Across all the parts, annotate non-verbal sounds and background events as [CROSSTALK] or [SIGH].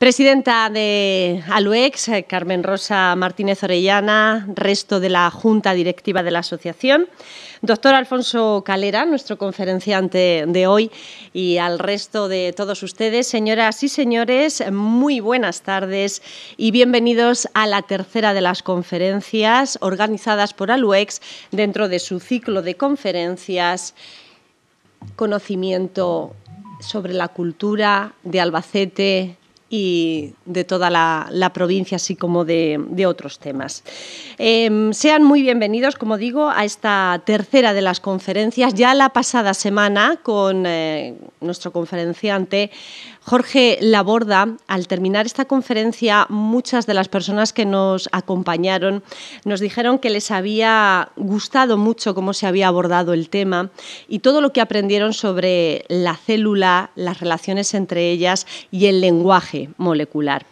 Presidenta de Aluex, eh, Carmen Rosa Martínez Orellana, resto de la Junta Directiva de la Asociación, doctor Alfonso Calera, nuestro conferenciante de hoy, y al resto de todos ustedes, señoras y señores, muy buenas tardes y bienvenidos a la tercera de las conferencias organizadas por Aluex dentro de su ciclo de conferencias Conocimiento sobre la cultura de Albacete y de toda la, provincia, así como de, otros temas. Em, sean muy bienvenidos, como digo, a esta tercera de las conferencias. Ya la pasada semana, con eh, nuestro conferenciante Jorge Laborda, al terminar esta conferencia, muchas de las personas que nos acompañaron nos dijeron que les había gustado mucho cómo se había abordado el tema y todo lo que aprendieron sobre la célula, las relaciones entre ellas y el lenguaje molecular.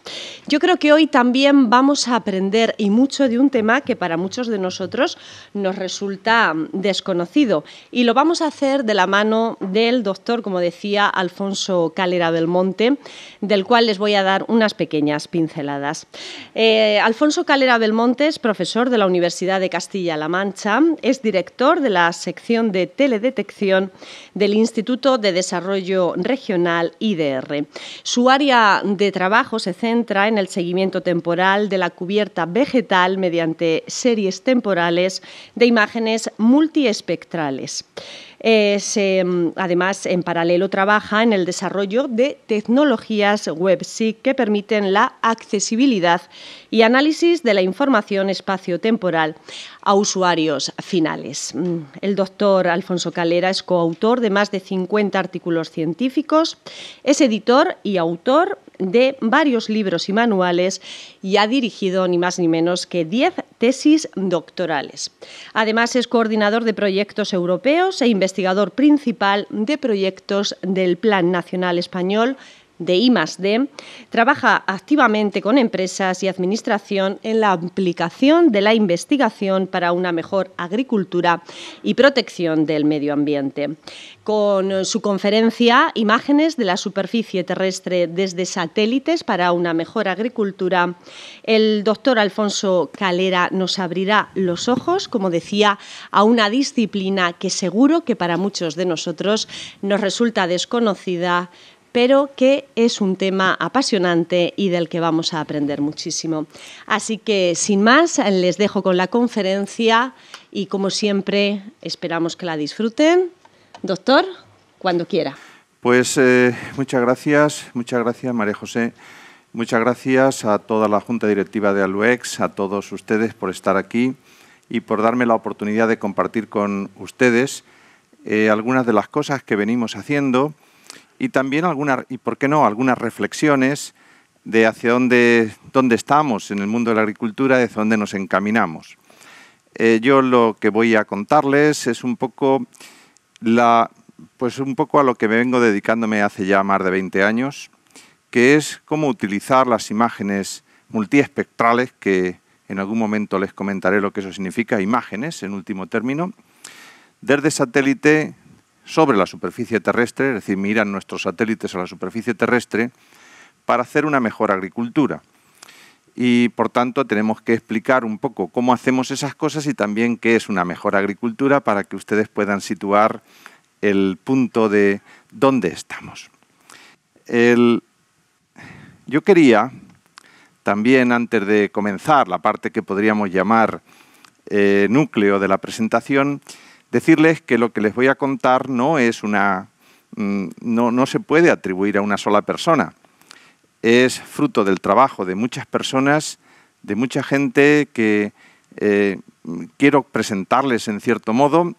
Yo creo que hoy también vamos a aprender y mucho de un tema que para muchos de nosotros nos resulta desconocido y lo vamos a hacer de la mano del doctor, como decía, Alfonso Calera Belmonte del cual les voy a dar unas pequeñas pinceladas. Eh, Alfonso Calera Belmonte es profesor de la Universidad de Castilla-La Mancha, es director de la sección de teledetección del Instituto de Desarrollo Regional IDR. Su área de trabajo se centra en el seguimiento temporal de la cubierta vegetal mediante series temporales de imágenes multiespectrales. Em, además, en paralelo trabaja en el desarrollo de tecnologías web que permiten la accesibilidad y análisis de la información espacio-temporal a usuarios finales. Mm, el doctor Alfonso Calera es coautor de más de 50 artículos científicos, es editor y autor de varios libros y manuales y ha dirigido ni más ni menos que diez tesis doctorales. Además es coordinador de proyectos europeos e investigador principal de proyectos del Plan Nacional Español de I trabaja activamente con empresas y administración en la aplicación de la investigación para una mejor agricultura y protección del medio ambiente. Con su conferencia Imágenes de la superficie terrestre desde satélites para una mejor agricultura, el doctor Alfonso Calera nos abrirá los ojos, como decía, a una disciplina que seguro que para muchos de nosotros nos resulta desconocida, pero que es un tema apasionante y del que vamos a aprender muchísimo. Así que, sin más, les dejo con la conferencia y, como siempre, esperamos que la disfruten. Doctor, cuando quiera. Pues eh, muchas gracias, muchas gracias María José, muchas gracias a toda la Junta Directiva de Aluex, a todos ustedes por estar aquí y por darme la oportunidad de compartir con ustedes eh, algunas de las cosas que venimos haciendo y también algunas, y por qué no, algunas reflexiones de hacia dónde, estamos en el mundo de la agricultura, hacia dónde nos encaminamos. Eh, yo lo que voy a contarles es un poco la, pues un poco a lo que me vengo dedicándome hace ya más de 20 años, que es cómo utilizar las imágenes multiespectrales, que en algún momento les comentaré lo que eso significa, imágenes en último término, desde satélite sobre la superficie terrestre, es decir, miran nuestros satélites a la superficie terrestre para hacer una mejor agricultura. Y por tanto tenemos que explicar un poco cómo hacemos esas cosas y también qué es una mejor agricultura para que ustedes puedan situar el punto de dónde estamos. yo quería también, antes de comenzar la parte que podríamos llamar eh, núcleo de la presentación, decirles que lo que les voy a contar no es una... Mm, no, se puede atribuir a una sola persona. Es fruto del trabajo de muchas personas, de mucha gente que eh, quiero presentarles en cierto modo.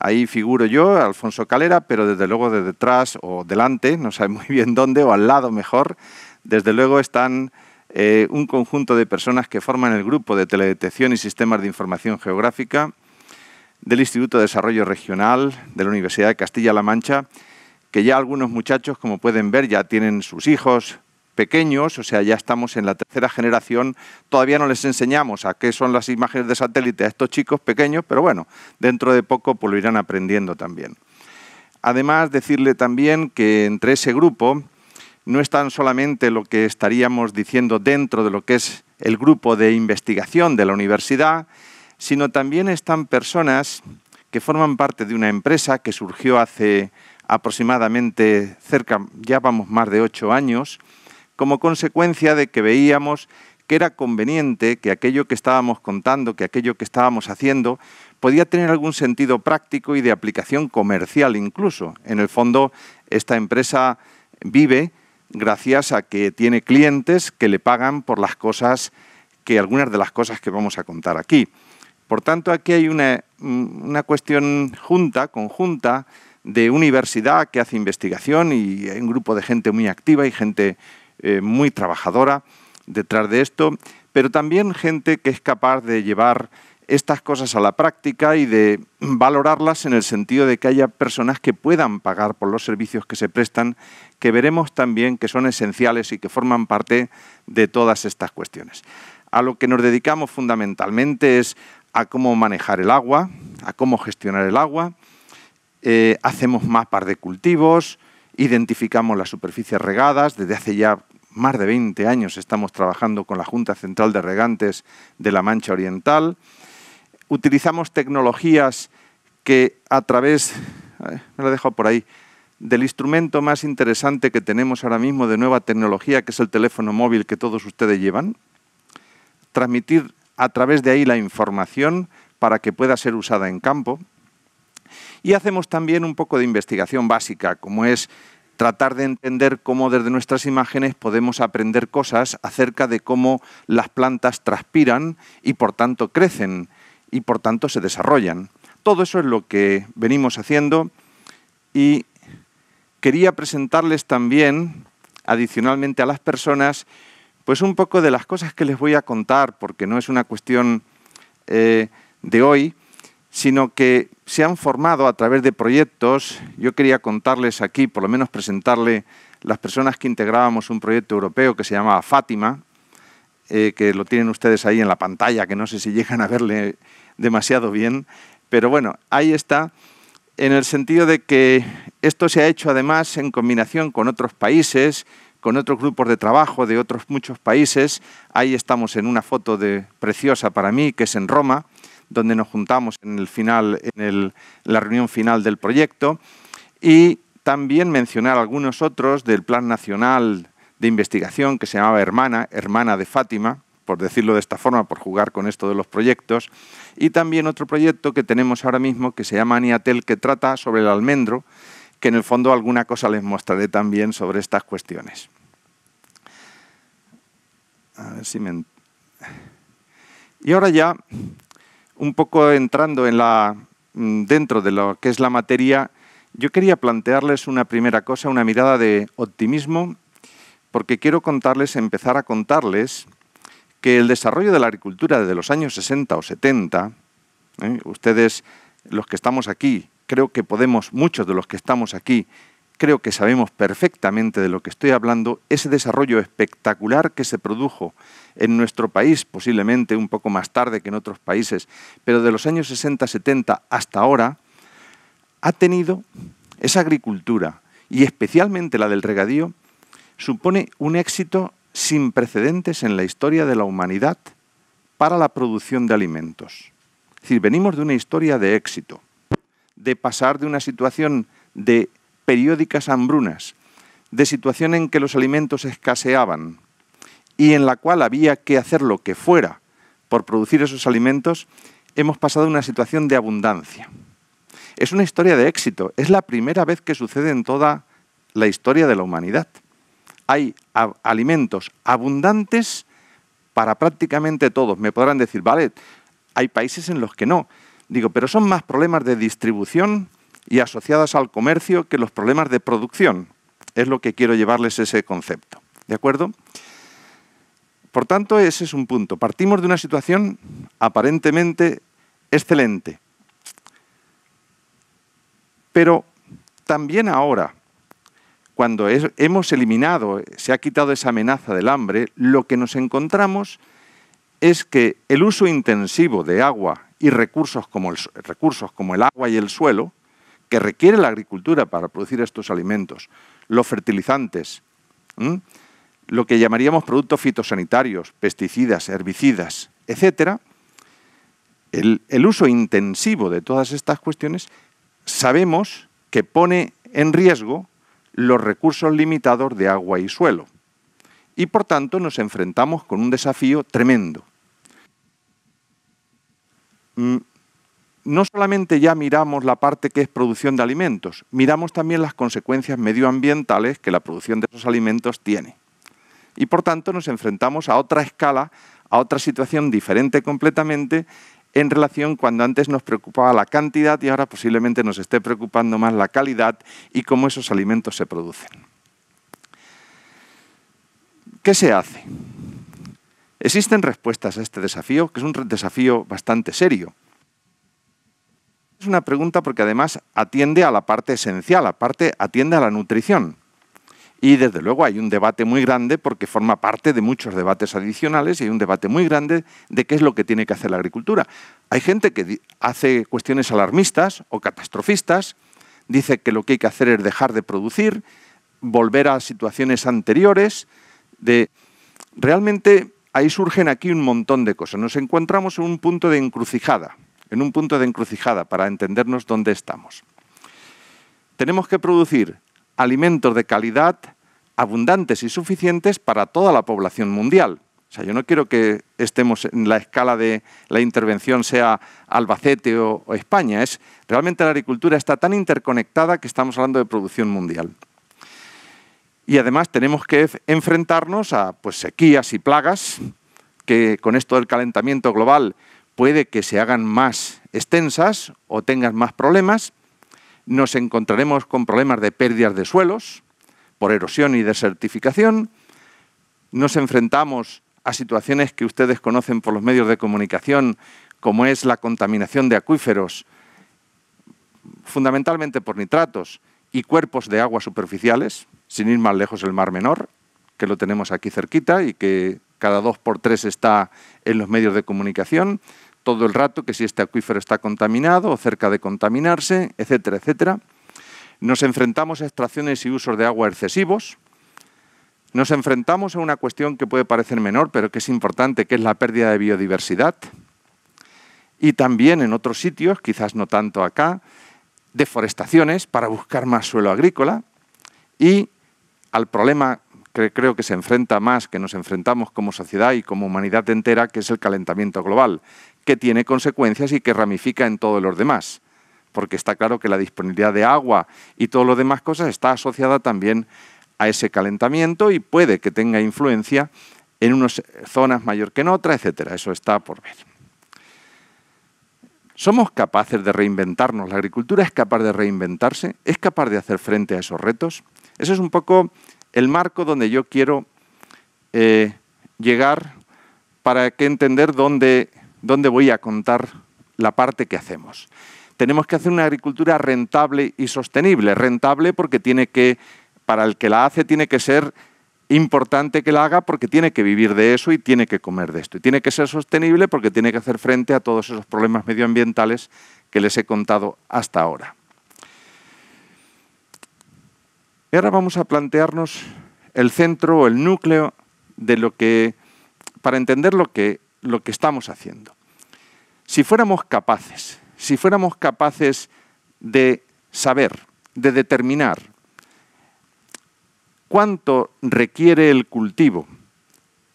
Ahí figuro yo, Alfonso Calera, pero desde luego de detrás o delante, no sabe muy bien dónde, o al lado mejor, desde luego están eh, un conjunto de personas que forman el grupo de teledetección y sistemas de información geográfica, del Instituto de Desarrollo Regional de la Universidad de Castilla-La Mancha, que ya algunos muchachos, como pueden ver, ya tienen sus hijos pequeños, o sea, ya estamos en la tercera generación, todavía no les enseñamos a qué son las imágenes de satélite a estos chicos pequeños, pero bueno, dentro de poco pues, lo irán aprendiendo también. Además, decirle también que entre ese grupo no están solamente lo que estaríamos diciendo dentro de lo que es el grupo de investigación de la universidad, sino también están personas que forman parte de una empresa que surgió hace aproximadamente cerca, ya vamos más de ocho años, como consecuencia de que veíamos que era conveniente que aquello que estábamos contando, que aquello que estábamos haciendo, podía tener algún sentido práctico y de aplicación comercial incluso. En el fondo, esta empresa vive gracias a que tiene clientes que le pagan por las cosas, que algunas de las cosas que vamos a contar aquí. Por tanto, aquí hay una, cuestión junta, conjunta, de universidad que hace investigación y hay un grupo de gente muy activa y gente eh, muy trabajadora detrás de esto, pero también gente que es capaz de llevar estas cosas a la práctica y de valorarlas en el sentido de que haya personas que puedan pagar por los servicios que se prestan, que veremos también que son esenciales y que forman parte de todas estas cuestiones. A lo que nos dedicamos fundamentalmente es a cómo manejar el agua, a cómo gestionar el agua, eh, hacemos mapas de cultivos, identificamos las superficies regadas, desde hace ya más de 20 años estamos trabajando con la Junta Central de Regantes de la Mancha Oriental, utilizamos tecnologías que a través, me lo dejo por ahí, del instrumento más interesante que tenemos ahora mismo de nueva tecnología, que es el teléfono móvil que todos ustedes llevan, transmitir a través de ahí la información para que pueda ser usada en campo. Y hacemos también un poco de investigación básica, como es tratar de entender cómo desde nuestras imágenes podemos aprender cosas acerca de cómo las plantas transpiran y por tanto crecen y por tanto se desarrollan. Todo eso es lo que venimos haciendo y quería presentarles también, adicionalmente a las personas, pues un poco de las cosas que les voy a contar, porque no es una cuestión eh, de hoy, sino que se han formado a través de proyectos. Yo quería contarles aquí, por lo menos presentarle las personas que integrábamos un proyecto europeo que se llamaba Fátima, eh, que lo tienen ustedes ahí en la pantalla, que no sé si llegan a verle demasiado bien, pero bueno, ahí está, en el sentido de que esto se ha hecho además en combinación con otros países, con otros grupos de trabajo de otros muchos países. Ahí estamos en una foto preciosa para mí, que es en Roma, donde nos juntamos en, la reunión final del proyecto. Y también mencionar algunos otros del Plan Nacional de Investigación que se llamaba Hermana, Hermana de Fátima, por decirlo de esta forma, por jugar con esto de los proyectos, y también otro proyecto que tenemos ahora mismo que se llama Aniatel, que trata sobre el almendro, que en el fondo alguna cosa les mostraré también sobre estas cuestiones. Y ahora ya, un poco entrando en la, mm, dentro de lo que es la materia, yo quería plantearles una primera cosa, una mirada de optimismo, porque quiero contarles, empezar a contarles que el desarrollo de la agricultura desde los años 60 o 70, ¿eh? ustedes, los que estamos aquí, creo que podemos, muchos de los que estamos aquí, creo que sabemos perfectamente de lo que estoy hablando, ese desarrollo espectacular que se produjo en nuestro país, posiblemente un poco más tarde que en otros países, pero de los años 60-70 hasta ahora, ha tenido esa agricultura, y especialmente la del regadío, supone un éxito sin precedentes en la historia de la humanidad para la producción de alimentos. Es decir, venimos de una historia de éxito de pasar de una situación de periódicas hambrunas, de situación en que los alimentos escaseaban y en la cual había que hacer lo que fuera por producir esos alimentos, hemos pasado a una situación de abundancia. Es una historia de éxito, es la primera vez que sucede en toda la historia de la humanidad. Hay alimentos abundantes para prácticamente todos. Me podrán decir, vale, hay países en los que no, Digo, pero son más problemas de distribución y asociadas al comercio que los problemas de producción. Es lo que quiero llevarles ese concepto. ¿De acuerdo? Por tanto, ese es un punto. Partimos de una situación aparentemente excelente. Pero también ahora, cuando hemos eliminado, se ha quitado esa amenaza del hambre, lo que nos encontramos es que el uso intensivo de agua y recursos como el, recursos como el agua y el suelo, que requiere la agricultura para producir estos alimentos, los fertilizantes, lo que llamaríamos productos fitosanitarios, pesticidas, herbicidas, etc., el uso intensivo de todas estas cuestiones sabemos que pone en riesgo los recursos limitados de agua y suelo y por tanto nos enfrentamos con un desafío tremendo. Mm, no solamente ya miramos la parte que es producción de alimentos, miramos también las consecuencias medioambientales que la producción de esos alimentos tiene. Y por tanto nos enfrentamos a otra escala, a otra situación diferente completamente en relación cuando antes nos preocupaba la cantidad y ahora posiblemente nos esté preocupando más la calidad y cómo esos alimentos se producen. ¿Qué se hace? Existen respuestas a este desafío, que es un desafío bastante serio. Es una pregunta porque además atiende a la parte esencial, aparte atiende a la nutrición. Y desde luego hay un debate muy grande porque forma parte de muchos debates adicionales y hay un debate muy grande de qué es lo que tiene que hacer la agricultura. Hay gente que hace cuestiones alarmistas o catastrofistas, dice que lo que hay que hacer es dejar de producir, volver a situaciones anteriores, de realmente ahí surgen aquí un montón de cosas. Nos encontramos en un punto de encrucijada, en un punto de encrucijada para entendernos dónde estamos. Tenemos que producir alimentos de calidad abundantes y suficientes para toda la población mundial. O sea, yo no quiero que estemos en la escala de la intervención sea Albacete o, España. Es realmente la agricultura está tan interconectada que estamos hablando de producción mundial y además tenemos que enfrentarnos a pues, sequías y plagas, que con esto del calentamiento global puede que se hagan más extensas o tengan más problemas. Nos encontraremos con problemas de pérdidas de suelos por erosión y desertificación. Nos enfrentamos a situaciones que ustedes conocen por los medios de comunicación, como es la contaminación de acuíferos, fundamentalmente por nitratos y cuerpos de aguas superficiales, sin ir más lejos el Mar Menor, que lo tenemos aquí cerquita y que cada dos por tres está en los medios de comunicación, todo el rato que si este acuífero está contaminado o cerca de contaminarse, etcétera, etcétera. Nos enfrentamos a extracciones y usos de agua excesivos. Nos enfrentamos a una cuestión que puede parecer menor, pero que es importante, que es la pérdida de biodiversidad. Y también en otros sitios, quizás no tanto acá, deforestaciones para buscar más suelo agrícola y al problema que creo que se enfrenta más, que nos enfrentamos como sociedad y como humanidad entera, que es el calentamiento global, que tiene consecuencias y que ramifica en todos los demás porque está claro que la disponibilidad de agua y todo lo demás cosas está asociada también a ese calentamiento y puede que tenga influencia en unas zonas mayor que en otras, etcétera. Eso está por ver. ¿Somos capaces de reinventarnos? ¿La agricultura es capaz de reinventarse? ¿Es capaz de hacer frente a esos retos? Ese es un poco el marco donde yo quiero eh, llegar para que entender dónde, dónde voy a contar la parte que hacemos. Tenemos que hacer una agricultura rentable y sostenible. Rentable porque tiene que, para el que la hace, tiene que ser importante que la haga porque tiene que vivir de eso y tiene que comer de esto. Y tiene que ser sostenible porque tiene que hacer frente a todos esos problemas medioambientales que les he contado hasta ahora. Y ahora vamos a plantearnos el centro o el núcleo de lo que, para entender lo que, lo que estamos haciendo. Si fuéramos capaces, si fuéramos capaces de saber, de determinar cuánto requiere el cultivo,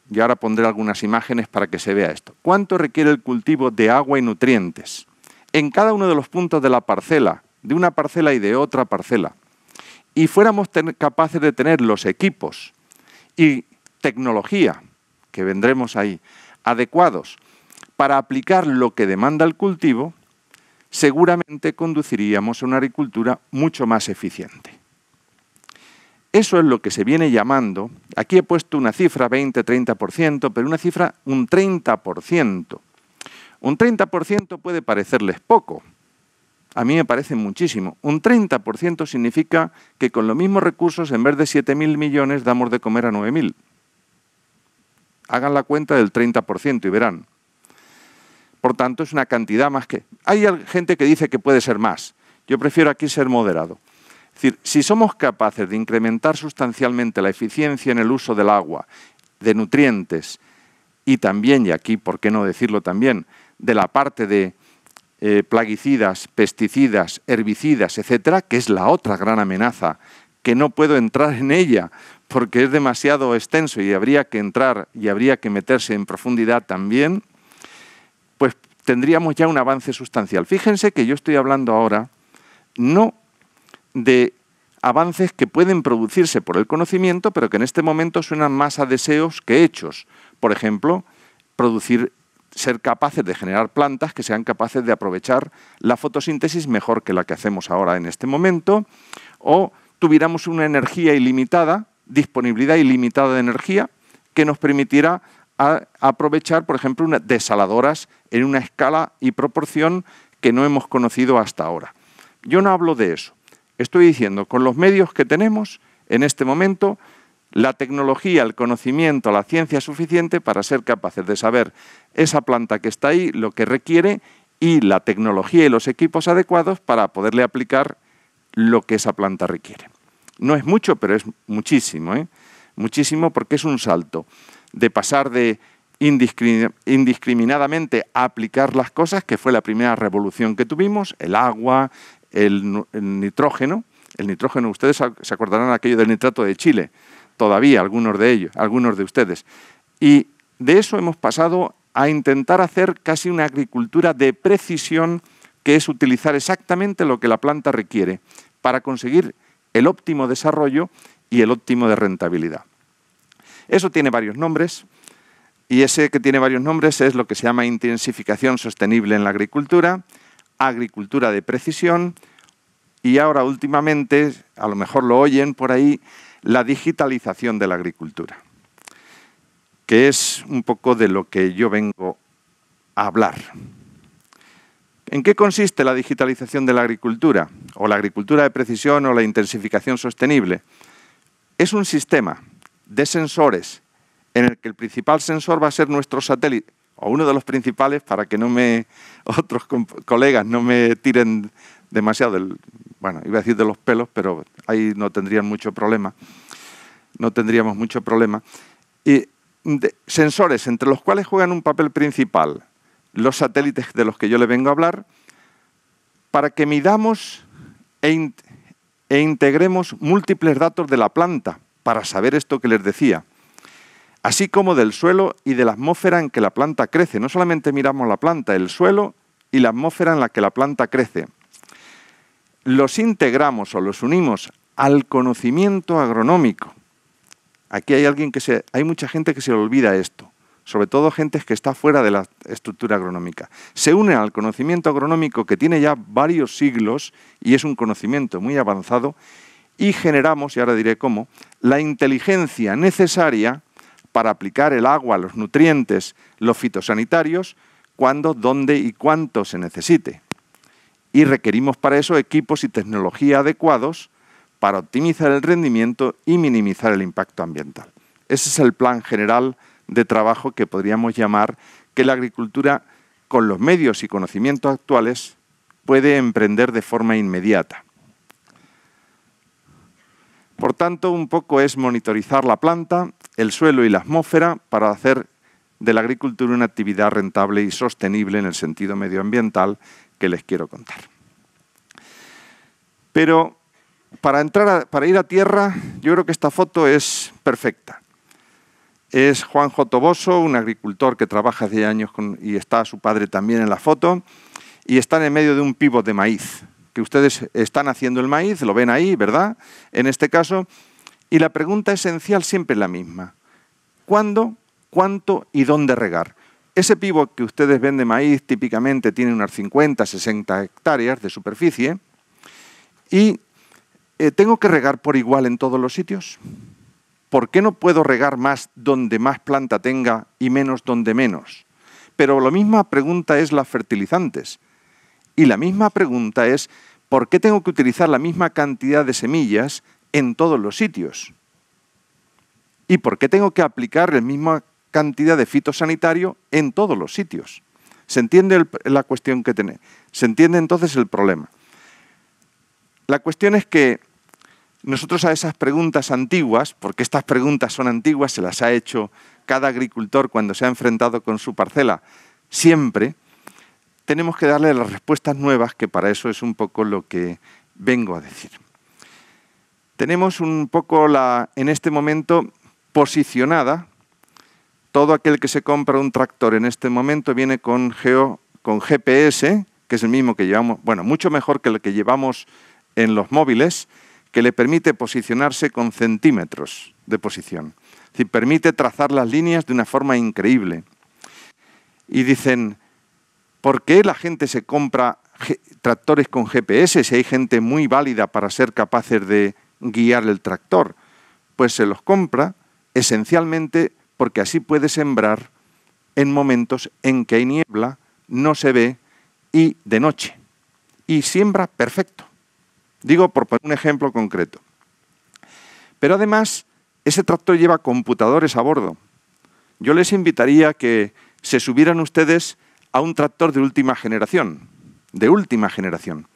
y ahora pondré algunas imágenes para que se vea esto, cuánto requiere el cultivo de agua y nutrientes en cada uno de los puntos de la parcela, de una parcela y de otra parcela, y fuéramos capaces de tener los equipos y tecnología, que vendremos ahí, adecuados para aplicar lo que demanda el cultivo, seguramente conduciríamos a una agricultura mucho más eficiente. Eso es lo que se viene llamando, aquí he puesto una cifra 20-30%, pero una cifra un 30%. Un 30% puede parecerles poco, a mí me parece muchísimo. Un 30% significa que con los mismos recursos, en vez de 7.000 millones, damos de comer a 9.000. Hagan la cuenta del 30% y verán. Por tanto, es una cantidad más que... Hay gente que dice que puede ser más. Yo prefiero aquí ser moderado. Es decir, si somos capaces de incrementar sustancialmente la eficiencia en el uso del agua, de nutrientes y también, y aquí, ¿por qué no decirlo también?, de la parte de eh, plaguicidas, pesticidas, herbicidas, etcétera, que es la otra gran amenaza, que no puedo entrar en ella porque es demasiado extenso y habría que entrar y habría que meterse en profundidad también, pues tendríamos ya un avance sustancial. Fíjense que yo estoy hablando ahora no de avances que pueden producirse por el conocimiento, pero que en este momento suenan más a deseos que hechos. Por ejemplo, producir ser capaces de generar plantas que sean capaces de aprovechar la fotosíntesis mejor que la que hacemos ahora en este momento, o tuviéramos una energía ilimitada, disponibilidad ilimitada de energía, que nos permitirá aprovechar, por ejemplo, unas desaladoras en una escala y proporción que no hemos conocido hasta ahora. Yo no hablo de eso. Estoy diciendo, con los medios que tenemos en este momento, la tecnología, el conocimiento, la ciencia suficiente para ser capaces de saber esa planta que está ahí, lo que requiere y la tecnología y los equipos adecuados para poderle aplicar lo que esa planta requiere. No es mucho, pero es muchísimo, ¿eh? muchísimo porque es un salto de pasar de indiscriminadamente a aplicar las cosas, que fue la primera revolución que tuvimos, el agua, el, el nitrógeno. El nitrógeno, ustedes se acordarán aquello del nitrato de Chile, todavía algunos de ellos, algunos de ustedes. Y de eso hemos pasado a intentar hacer casi una agricultura de precisión, que es utilizar exactamente lo que la planta requiere para conseguir el óptimo desarrollo y el óptimo de rentabilidad. Eso tiene varios nombres y ese que tiene varios nombres es lo que se llama intensificación sostenible en la agricultura, agricultura de precisión y ahora últimamente, a lo mejor lo oyen por ahí, la digitalización de la agricultura, que es un poco de lo que yo vengo a hablar. ¿En qué consiste la digitalización de la agricultura, o la agricultura de precisión, o la intensificación sostenible? Es un sistema de sensores en el que el principal sensor va a ser nuestro satélite, o uno de los principales para que no me [LAUGHS] otros colegas no me tiren demasiado el bueno, iba a decir de los pelos, pero ahí no tendrían mucho problema, no tendríamos mucho problema. Y sensores entre los cuales juegan un papel principal los satélites de los que yo le vengo a hablar, para que midamos e, e integremos múltiples datos de la planta para saber esto que les decía, así como del suelo y de la atmósfera en que la planta crece. No solamente miramos la planta, el suelo y la atmósfera en la que la planta crece los integramos o los unimos al conocimiento agronómico. Aquí hay alguien que hay mucha gente que se olvida esto, sobre todo gente que está fuera de la estructura agronómica. Se une al conocimiento agronómico que tiene ya varios siglos y es un conocimiento muy avanzado y generamos, y ahora diré cómo, la inteligencia necesaria para aplicar el agua, los nutrientes, los fitosanitarios, cuando, dónde y cuánto se necesite y requerimos para eso equipos y tecnología adecuados para optimizar el rendimiento y minimizar el impacto ambiental. Ese es el plan general de trabajo que podríamos llamar que la agricultura, con los medios y conocimientos actuales, puede emprender de forma inmediata. Por tanto, un poco es monitorizar la planta, el suelo y la atmósfera para hacer de la agricultura una actividad rentable y sostenible en el sentido medioambiental que les quiero contar. Pero para, entrar para ir a tierra, yo creo que esta foto es perfecta. Es Juan Toboso, un agricultor que trabaja hace años y está su padre también en la foto, y están en medio de un pivo de maíz, que ustedes están haciendo el maíz, lo ven ahí, ¿verdad? En este caso, y la pregunta esencial siempre es la misma. ¿Cuándo, cuánto y dónde regar? Ese pivo que ustedes ven de maíz típicamente tiene unas 50, 60 hectáreas de superficie y eh, tengo que regar por igual en todos los sitios. ¿Por qué no puedo regar más donde más planta tenga y menos donde menos? Pero la misma pregunta es las fertilizantes. Y la misma pregunta es, ¿por qué tengo que utilizar la misma cantidad de semillas en todos los sitios? ¿Y por qué tengo que aplicar el mismo cantidad de fitosanitario en todos los sitios. ¿Se entiende la cuestión que tiene? ¿Se entiende entonces el problema? La cuestión es que nosotros a esas preguntas antiguas, porque estas preguntas son antiguas, se las ha hecho cada agricultor cuando se ha enfrentado con su parcela, siempre, tenemos que darle las respuestas nuevas, que para eso es un poco lo que vengo a decir. Tenemos un poco la, en este momento, posicionada todo aquel que se compra un tractor en este momento viene con, GPS, que es el mismo que llevamos, bueno, mucho mejor que el que llevamos en los móviles, que le permite posicionarse con centímetros de posición. Es decir, permite trazar las líneas de una forma increíble. Y dicen, ¿por qué la gente se compra tractores con GPS si hay gente muy válida para ser capaces de guiar el tractor? Pues se los compra esencialmente porque así puede sembrar en momentos en que hay niebla, no se ve y de noche. Y siembra perfecto. Digo por poner un ejemplo concreto. Pero además, ese tractor lleva computadores a bordo. Yo les invitaría que se subieran ustedes a un tractor de última generación, de última generación.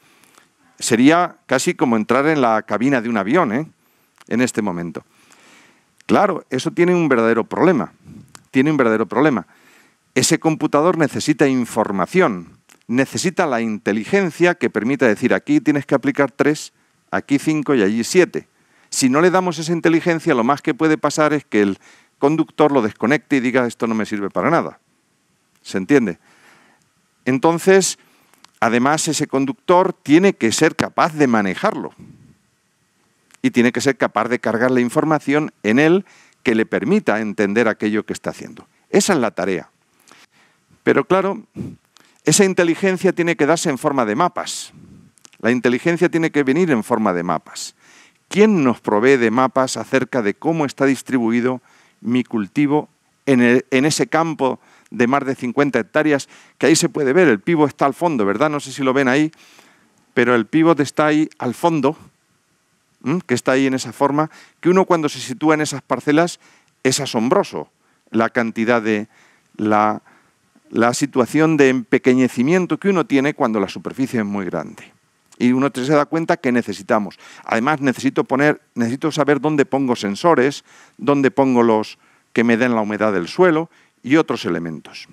Sería casi como entrar en la cabina de un avión ¿eh? en este momento. Claro, eso tiene un verdadero problema. Tiene un verdadero problema. Ese computador necesita información, necesita la inteligencia que permita decir aquí tienes que aplicar tres, aquí cinco y allí siete. Si no le damos esa inteligencia, lo más que puede pasar es que el conductor lo desconecte y diga esto no me sirve para nada. ¿Se entiende? Entonces, además, ese conductor tiene que ser capaz de manejarlo y tiene que ser capaz de cargar la información en él que le permita entender aquello que está haciendo. Esa es la tarea. Pero claro, esa inteligencia tiene que darse en forma de mapas. La inteligencia tiene que venir en forma de mapas. ¿Quién nos provee de mapas acerca de cómo está distribuido mi cultivo en, ese campo de más de 50 hectáreas? Que ahí se puede ver, el pivo está al fondo, ¿verdad? No sé si lo ven ahí, pero el pívot está ahí al fondo que está ahí en esa forma, que uno cuando se sitúa en esas parcelas es asombroso la cantidad de la, situación de empequeñecimiento que uno tiene cuando la superficie es muy grande. Y uno se da cuenta que necesitamos. Además, necesito necesito saber dónde pongo sensores, dónde pongo los que me den la humedad del suelo y otros elementos.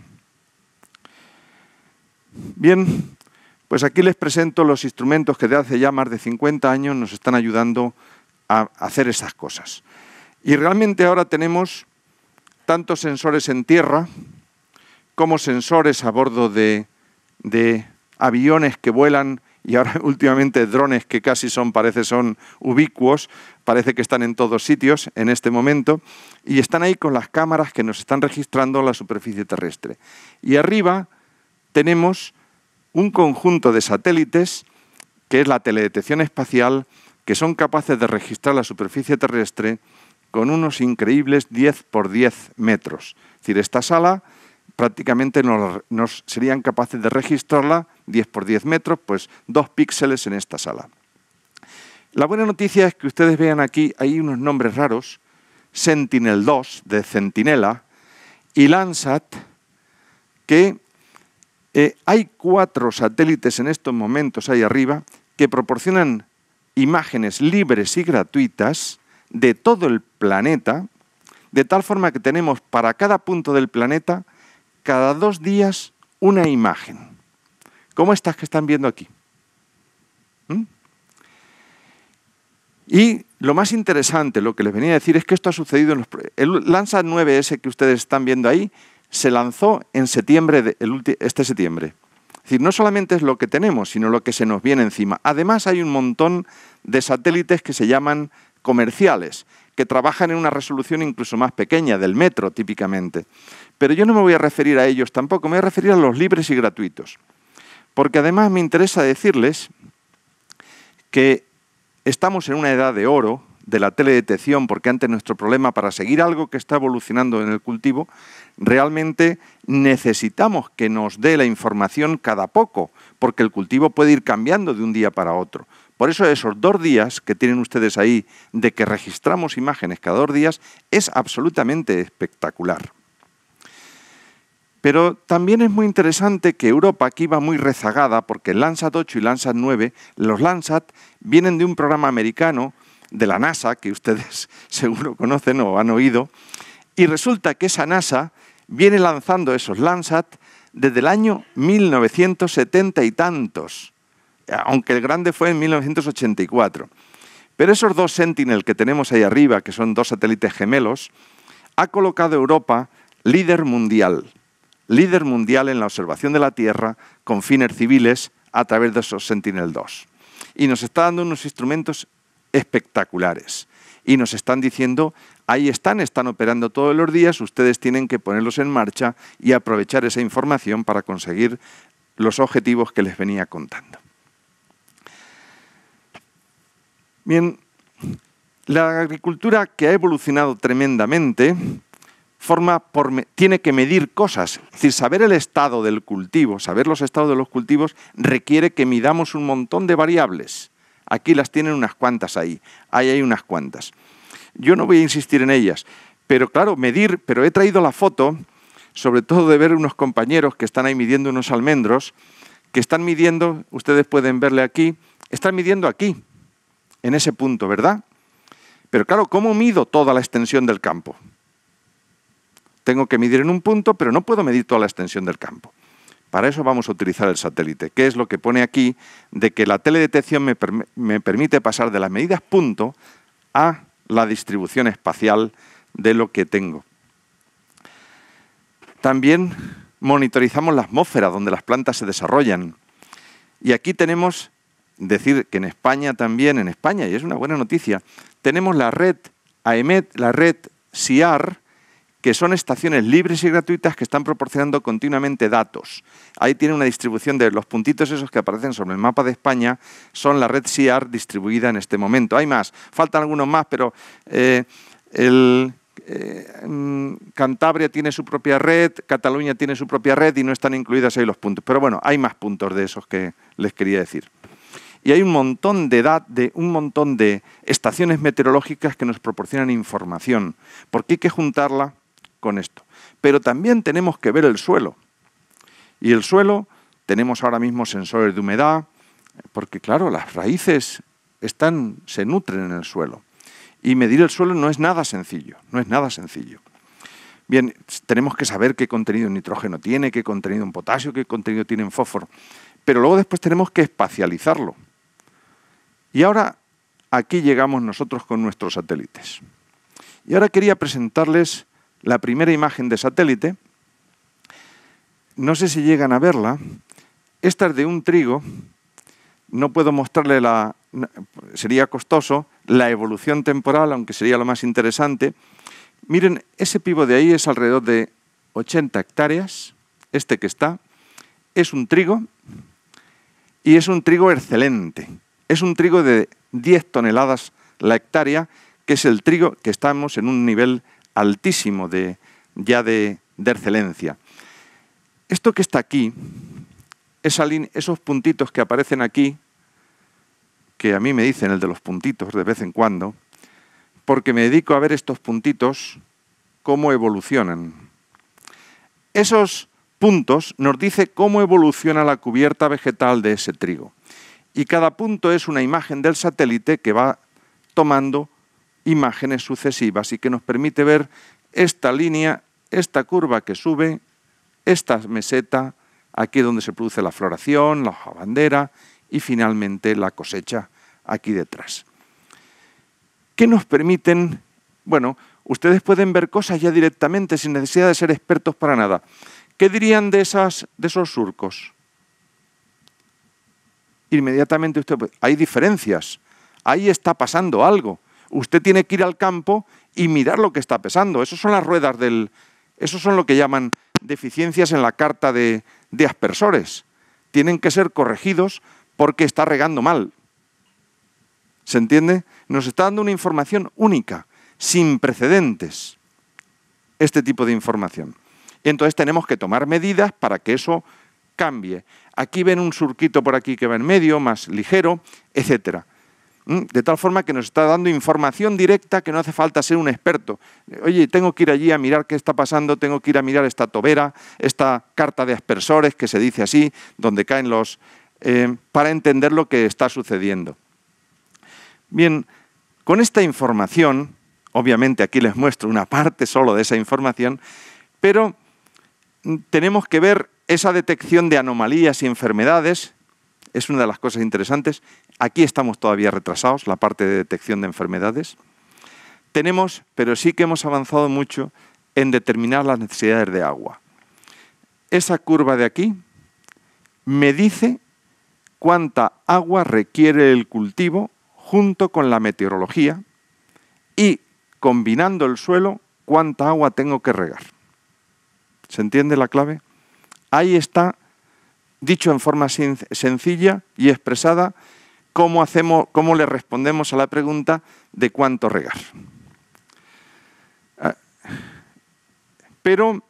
Bien, pues aquí les presento los instrumentos que de hace ya más de 50 años nos están ayudando a hacer esas cosas. Y realmente ahora tenemos tanto sensores en tierra como sensores a bordo de, de aviones que vuelan y ahora [LAUGHS] últimamente drones que casi son, parece son ubicuos, parece que están en todos sitios en este momento, y están ahí con las cámaras que nos están registrando la superficie terrestre. Y arriba tenemos un conjunto de satélites, que es la teledetección espacial, que son capaces de registrar la superficie terrestre con unos increíbles 10 por 10 metros. Es decir, esta sala prácticamente nos, serían capaces de registrarla 10 por 10 metros, pues dos píxeles en esta sala. La buena noticia es que ustedes vean aquí, hay unos nombres raros, Sentinel-2 de Centinela y Landsat, que eh, hay cuatro satélites en estos momentos ahí arriba que proporcionan imágenes libres y gratuitas de todo el planeta, de tal forma que tenemos para cada punto del planeta cada dos días una imagen, ¿Cómo estas que están viendo aquí. ¿Mm? Y lo más interesante, lo que les venía a decir, es que esto ha sucedido en los... El Lanza 9S que ustedes están viendo ahí se lanzó en septiembre este septiembre. Es decir, no solamente es lo que tenemos, sino lo que se nos viene encima. Además, hay un montón de satélites que se llaman comerciales, que trabajan en una resolución incluso más pequeña, del metro típicamente. Pero yo no me voy a referir a ellos tampoco, me voy a referir a los libres y gratuitos. Porque además me interesa decirles que estamos en una edad de oro de la teledetección, porque antes nuestro problema para seguir algo que está evolucionando en el cultivo Realmente necesitamos que nos dé la información cada poco, porque el cultivo puede ir cambiando de un día para otro. Por eso esos dos días que tienen ustedes ahí de que registramos imágenes cada dos días es absolutamente espectacular. Pero también es muy interesante que Europa aquí va muy rezagada porque Landsat 8 y Landsat 9, los Landsat vienen de un programa americano de la NASA que ustedes [LAUGHS] seguro conocen o han oído, y resulta que esa NASA viene lanzando esos Landsat desde el año 1970 y tantos, aunque el grande fue en 1984. Pero esos dos Sentinel que tenemos ahí arriba, que son dos satélites gemelos, ha colocado a Europa líder mundial, líder mundial en la observación de la Tierra con fines civiles a través de esos Sentinel-2. Y nos está dando unos instrumentos espectaculares. Y nos están diciendo Ahí están, están operando todos los días, ustedes tienen que ponerlos en marcha y aprovechar esa información para conseguir los objetivos que les venía contando. Bien, la agricultura que ha evolucionado tremendamente forma tiene que medir cosas. Es decir, saber el estado del cultivo, saber los estados de los cultivos, requiere que midamos un montón de variables. Aquí las tienen unas cuantas ahí, ahí hay unas cuantas. Yo no voy a insistir en ellas, pero claro, medir, pero he traído la foto, sobre todo de ver unos compañeros que están ahí midiendo unos almendros, que están midiendo, ustedes pueden verle aquí, están midiendo aquí, en ese punto, ¿verdad? Pero claro, ¿cómo mido toda la extensión del campo? Tengo que medir en un punto, pero no puedo medir toda la extensión del campo. Para eso vamos a utilizar el satélite, que es lo que pone aquí de que la teledetección me, me permite pasar de las medidas punto a la distribución espacial de lo que tengo. También monitorizamos la atmósfera donde las plantas se desarrollan. Y aquí tenemos, decir que en España también, en España, y es una buena noticia, tenemos la red AEMET, la red SIAR, que son estaciones libres y gratuitas que están proporcionando continuamente datos. Ahí tiene una distribución de los puntitos esos que aparecen sobre el mapa de España, son la red SIAR distribuida en este momento. Hay más, faltan algunos más, pero eh, eh, mm, Cantabria tiene su propia red, Cataluña tiene su propia red y no están incluidos ahí los puntos. Pero bueno, hay más puntos de esos que les quería decir. Y hay un montón de, de, un montón de estaciones meteorológicas que nos proporcionan información, ¿Por qué hay que juntarla con esto. Pero también tenemos que ver el suelo. Y el suelo, tenemos ahora mismo sensores de humedad, porque claro, las raíces están, se nutren en el suelo. Y medir el suelo no es nada sencillo, no es nada sencillo. Bien, tenemos que saber qué contenido en nitrógeno tiene, qué contenido en potasio, qué contenido tiene en fósforo. Pero luego después tenemos que espacializarlo. Y ahora aquí llegamos nosotros con nuestros satélites. Y ahora quería presentarles la primera imagen de satélite. No sé si llegan a verla. Esta es de un trigo. No puedo mostrarle la... Sería costoso. La evolución temporal, aunque sería lo más interesante. Miren, ese pivo de ahí es alrededor de 80 hectáreas. Este que está. Es un trigo. Y es un trigo excelente. Es un trigo de 10 toneladas la hectárea, que es el trigo que estamos en un nivel altísimo, de, ya de, excelencia. Esto que está aquí, esos puntitos que aparecen aquí, que a mí me dicen el de los puntitos de vez en cuando, porque me dedico a ver estos puntitos, cómo evolucionan. Esos puntos nos dice cómo evoluciona la cubierta vegetal de ese trigo. Y cada punto es una imagen del satélite que va tomando imágenes sucesivas y que nos permite ver esta línea, esta curva que sube, esta meseta, aquí donde se produce la floración, la hoja bandera y finalmente la cosecha aquí detrás. ¿Qué nos permiten? Bueno, ustedes pueden ver cosas ya directamente sin necesidad de ser expertos para nada. ¿Qué dirían de, esas, de esos surcos? Inmediatamente usted, hay diferencias, ahí está pasando algo usted tiene que ir al campo y mirar lo que está pesando. Esas son las ruedas del... Eso son lo que llaman deficiencias en la carta de, aspersores. Tienen que ser corregidos porque está regando mal. ¿Se entiende? Nos está dando una información única, sin precedentes, este tipo de información. Y entonces tenemos que tomar medidas para que eso cambie. Aquí ven un surquito por aquí que va en medio, más ligero, etcétera. De tal forma que nos está dando información directa que no hace falta ser un experto. Oye, tengo que ir allí a mirar qué está pasando, tengo que ir a mirar esta tobera, esta carta de aspersores que se dice así, donde caen los... Eh, para entender lo que está sucediendo. Bien, con esta información, obviamente aquí les muestro una parte solo de esa información, pero mm, tenemos que ver esa detección de anomalías y enfermedades, es una de las cosas interesantes, Aquí estamos todavía retrasados, la parte de detección de enfermedades. Tenemos, pero sí que hemos avanzado mucho en determinar las necesidades de agua. Esa curva de aquí me dice cuánta agua requiere el cultivo junto con la meteorología y combinando el suelo, cuánta agua tengo que regar. ¿Se entiende la clave? Ahí está, dicho en forma sencilla y expresada, cómo, le respondemos a la pregunta de cuánto regar. Ah, pero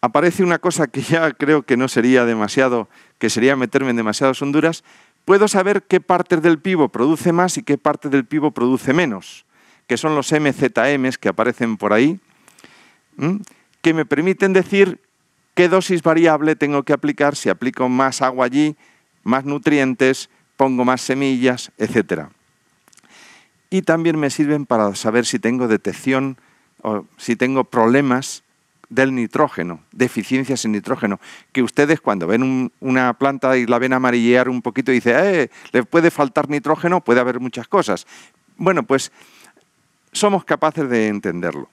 aparece una cosa que ya creo que no sería demasiado, que sería meterme en demasiadas honduras. Puedo saber qué partes del pivo produce más y qué parte del pivo produce menos, que son los MZMs que aparecen por ahí, que me permiten decir qué dosis variable tengo que aplicar, si aplico más agua allí, más nutrientes, pongo más semillas, etcétera. Y también me sirven para saber si tengo detección o si tengo problemas del nitrógeno, deficiencias en nitrógeno, que ustedes cuando ven una planta y la ven amarillear un poquito y dicen, eh, le puede faltar nitrógeno, puede haber muchas cosas. Bueno, pues somos capaces de entenderlo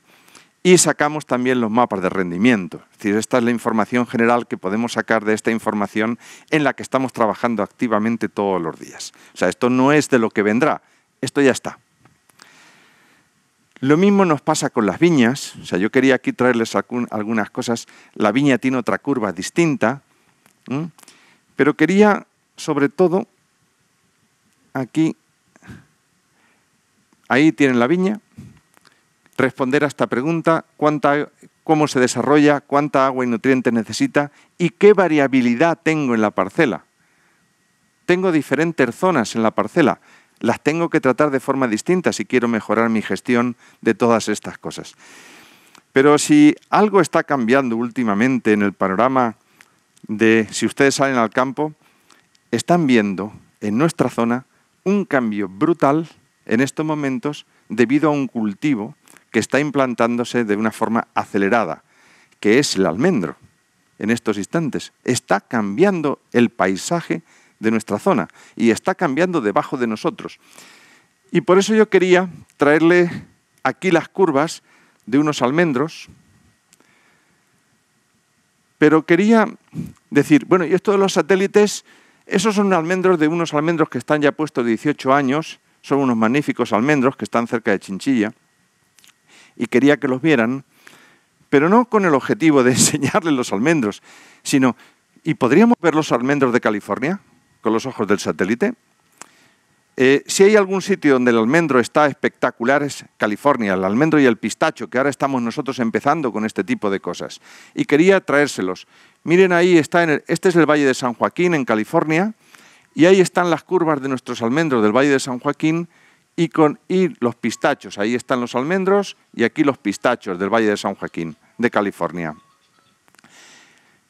y sacamos también los mapas de rendimiento. Es decir, esta es la información general que podemos sacar de esta información en la que estamos trabajando activamente todos los días. O sea, esto no es de lo que vendrá, esto ya está. Lo mismo nos pasa con las viñas. O sea, yo quería aquí traerles algunas cosas. La viña tiene otra curva distinta, pero quería, sobre todo, aquí, ahí tienen la viña, responder a esta pregunta, cuánta, cómo se desarrolla, cuánta agua y nutrientes necesita y qué variabilidad tengo en la parcela. Tengo diferentes zonas en la parcela, las tengo que tratar de forma distinta si quiero mejorar mi gestión de todas estas cosas. Pero si algo está cambiando últimamente en el panorama de si ustedes salen al campo, están viendo en nuestra zona un cambio brutal en estos momentos debido a un cultivo que está implantándose de una forma acelerada, que es el almendro en estos instantes. Está cambiando el paisaje de nuestra zona y está cambiando debajo de nosotros. Y por eso yo quería traerle aquí las curvas de unos almendros, pero quería decir, bueno, y esto de los satélites, esos son almendros de unos almendros que están ya puestos 18 años, son unos magníficos almendros que están cerca de Chinchilla y quería que los vieran, pero no con el objetivo de [LAUGHS] enseñarles los almendros, sino, ¿y podríamos ver los almendros de California con los ojos del satélite? Eh, si hay algún sitio donde el almendro está espectacular es California, el almendro y el pistacho, que ahora estamos nosotros empezando con este tipo de cosas. Y quería traérselos. Miren ahí, está este es el Valle de San Joaquín, en California, y ahí están las curvas de nuestros almendros del Valle de San Joaquín, y, con, ir los pistachos. Ahí están los almendros y aquí los pistachos del Valle de San Joaquín, de California.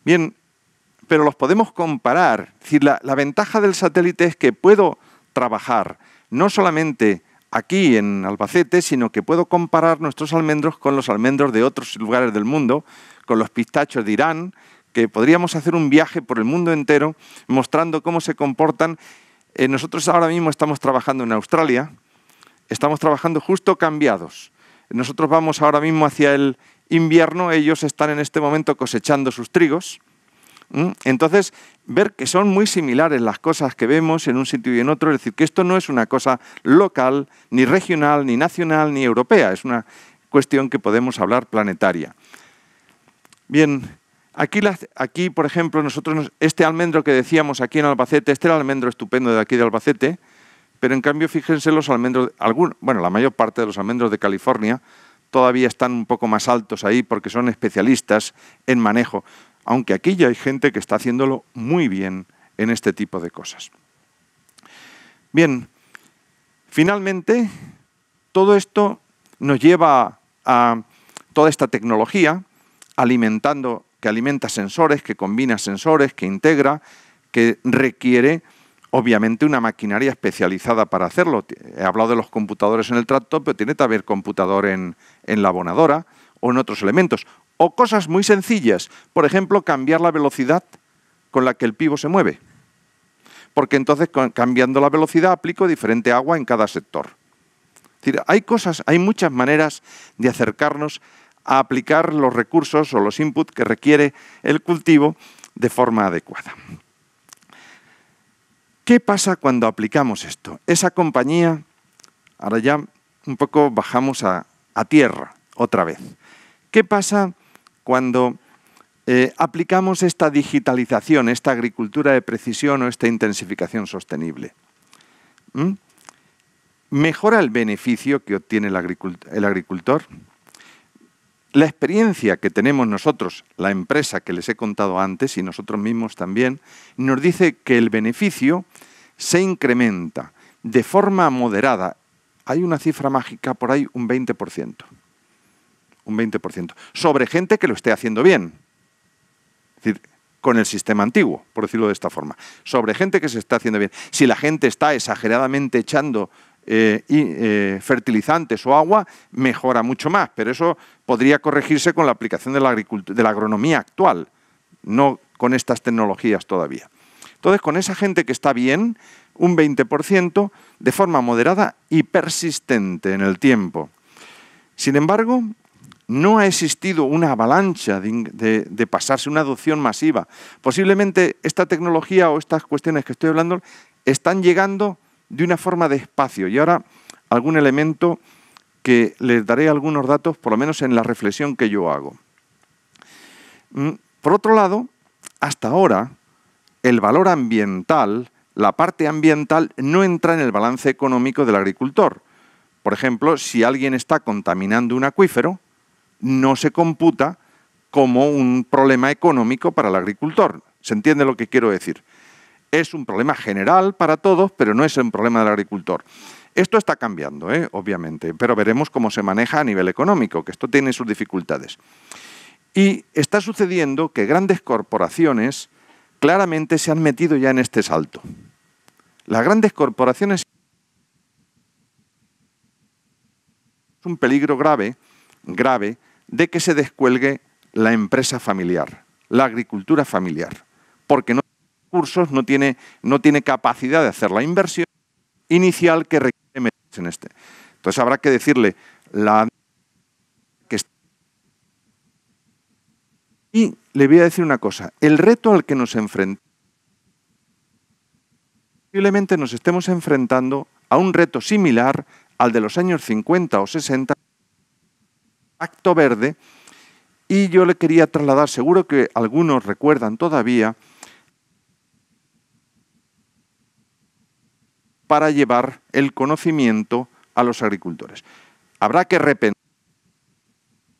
Bien, pero los podemos comparar. Es decir, la, ventaja del satélite es que puedo trabajar no solamente aquí en Albacete, sino que puedo comparar nuestros almendros con los almendros de otros lugares del mundo, con los pistachos de Irán, que podríamos hacer un viaje por el mundo entero mostrando cómo se comportan. Eh, nosotros ahora mismo estamos trabajando en Australia estamos trabajando justo cambiados. Nosotros vamos ahora mismo hacia el invierno, ellos están en este momento cosechando sus trigos. Entonces, ver que son muy similares las cosas que vemos en un sitio y en otro, es decir, que esto no es una cosa local, ni regional, ni nacional, ni europea, es una cuestión que podemos hablar planetaria. Bien, aquí, aquí por ejemplo, nosotros, este almendro que decíamos aquí en Albacete, este era el almendro estupendo de aquí de Albacete, pero en cambio, fíjense los almendros, bueno, la mayor parte de los almendros de California todavía están un poco más altos ahí porque son especialistas en manejo, aunque aquí ya hay gente que está haciéndolo muy bien en este tipo de cosas. Bien, finalmente, todo esto nos lleva a toda esta tecnología alimentando, que alimenta sensores, que combina sensores, que integra, que requiere obviamente una maquinaria especializada para hacerlo. He hablado de los computadores en el tractor, pero tiene que haber computador en, la abonadora o en otros elementos. O cosas muy sencillas, por ejemplo, cambiar la velocidad con la que el pivo se mueve. Porque entonces, cambiando la velocidad, aplico diferente agua en cada sector. hay cosas, hay muchas maneras de acercarnos a aplicar los recursos o los inputs que requiere el cultivo de forma adecuada. ¿Qué pasa cuando aplicamos esto? Esa compañía, ahora ya un poco bajamos a, tierra otra vez. ¿Qué pasa cuando eh, aplicamos esta digitalización, esta agricultura de precisión o esta intensificación sostenible? ¿Mm? ¿Mejora el beneficio que obtiene el agricultor? La experiencia que tenemos nosotros, la empresa que les he contado antes y nosotros mismos también, nos dice que el beneficio se incrementa de forma moderada. Hay una cifra mágica por ahí, un 20%. Un 20%. Sobre gente que lo esté haciendo bien. Es decir, con el sistema antiguo, por decirlo de esta forma. Sobre gente que se está haciendo bien. Si la gente está exageradamente echando eh, y, eh, fertilizantes o agua, mejora mucho más. Pero eso podría corregirse con la aplicación de la, agronomía actual, no con estas tecnologías todavía. Entonces, con esa gente que está bien, un 20% de forma moderada y persistente en el tiempo. Sin embargo, no ha existido una avalancha de, pasarse, una adopción masiva. Posiblemente esta tecnología o estas cuestiones que estoy hablando están llegando de una forma de espacio. Y ahora algún elemento que les daré algunos datos, por lo menos en la reflexión que yo hago. Mm, por otro lado, hasta ahora, el valor ambiental, la parte ambiental, no entra en el balance económico del agricultor. Por ejemplo, si alguien está contaminando un acuífero, no se computa como un problema económico para el agricultor. ¿Se entiende lo que quiero decir? es un problema general para todos, pero no es un problema del agricultor. Esto está cambiando, ¿eh? obviamente, pero veremos cómo se maneja a nivel económico, que esto tiene sus dificultades. Y está sucediendo que grandes corporaciones claramente se han metido ya en este salto. Las grandes corporaciones es un peligro grave, grave, de que se descuelgue la empresa familiar, la agricultura familiar, porque no no tiene, no tiene capacidad de hacer la inversión inicial que requiere en este. Entonces habrá que decirle la que Y le voy a decir una cosa, el reto al que nos enfrentamos, posiblemente nos estemos enfrentando a un reto similar al de los años 50 o 60, Acto Verde, y yo le quería trasladar, seguro que algunos recuerdan todavía, para llevar el conocimiento a los agricultores. Habrá que repensar,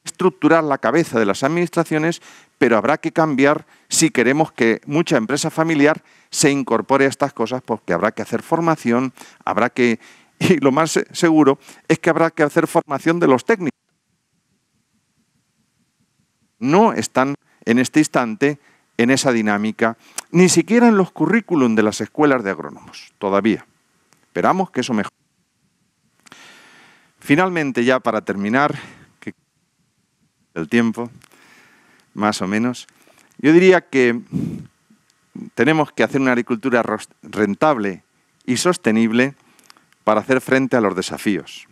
estructurar la cabeza de las administraciones, pero habrá que cambiar si queremos que mucha empresa familiar se incorpore a estas cosas, porque habrá que hacer formación, habrá que, y lo más seguro es que habrá que hacer formación de los técnicos. No están en este instante en esa dinámica, ni siquiera en los currículum de las escuelas de agrónomos, todavía. Esperamos que eso mejore. Finalmente, ya para terminar, que el tiempo, más o menos, yo diría que tenemos que hacer una agricultura rentable y sostenible para hacer frente a los desafíos.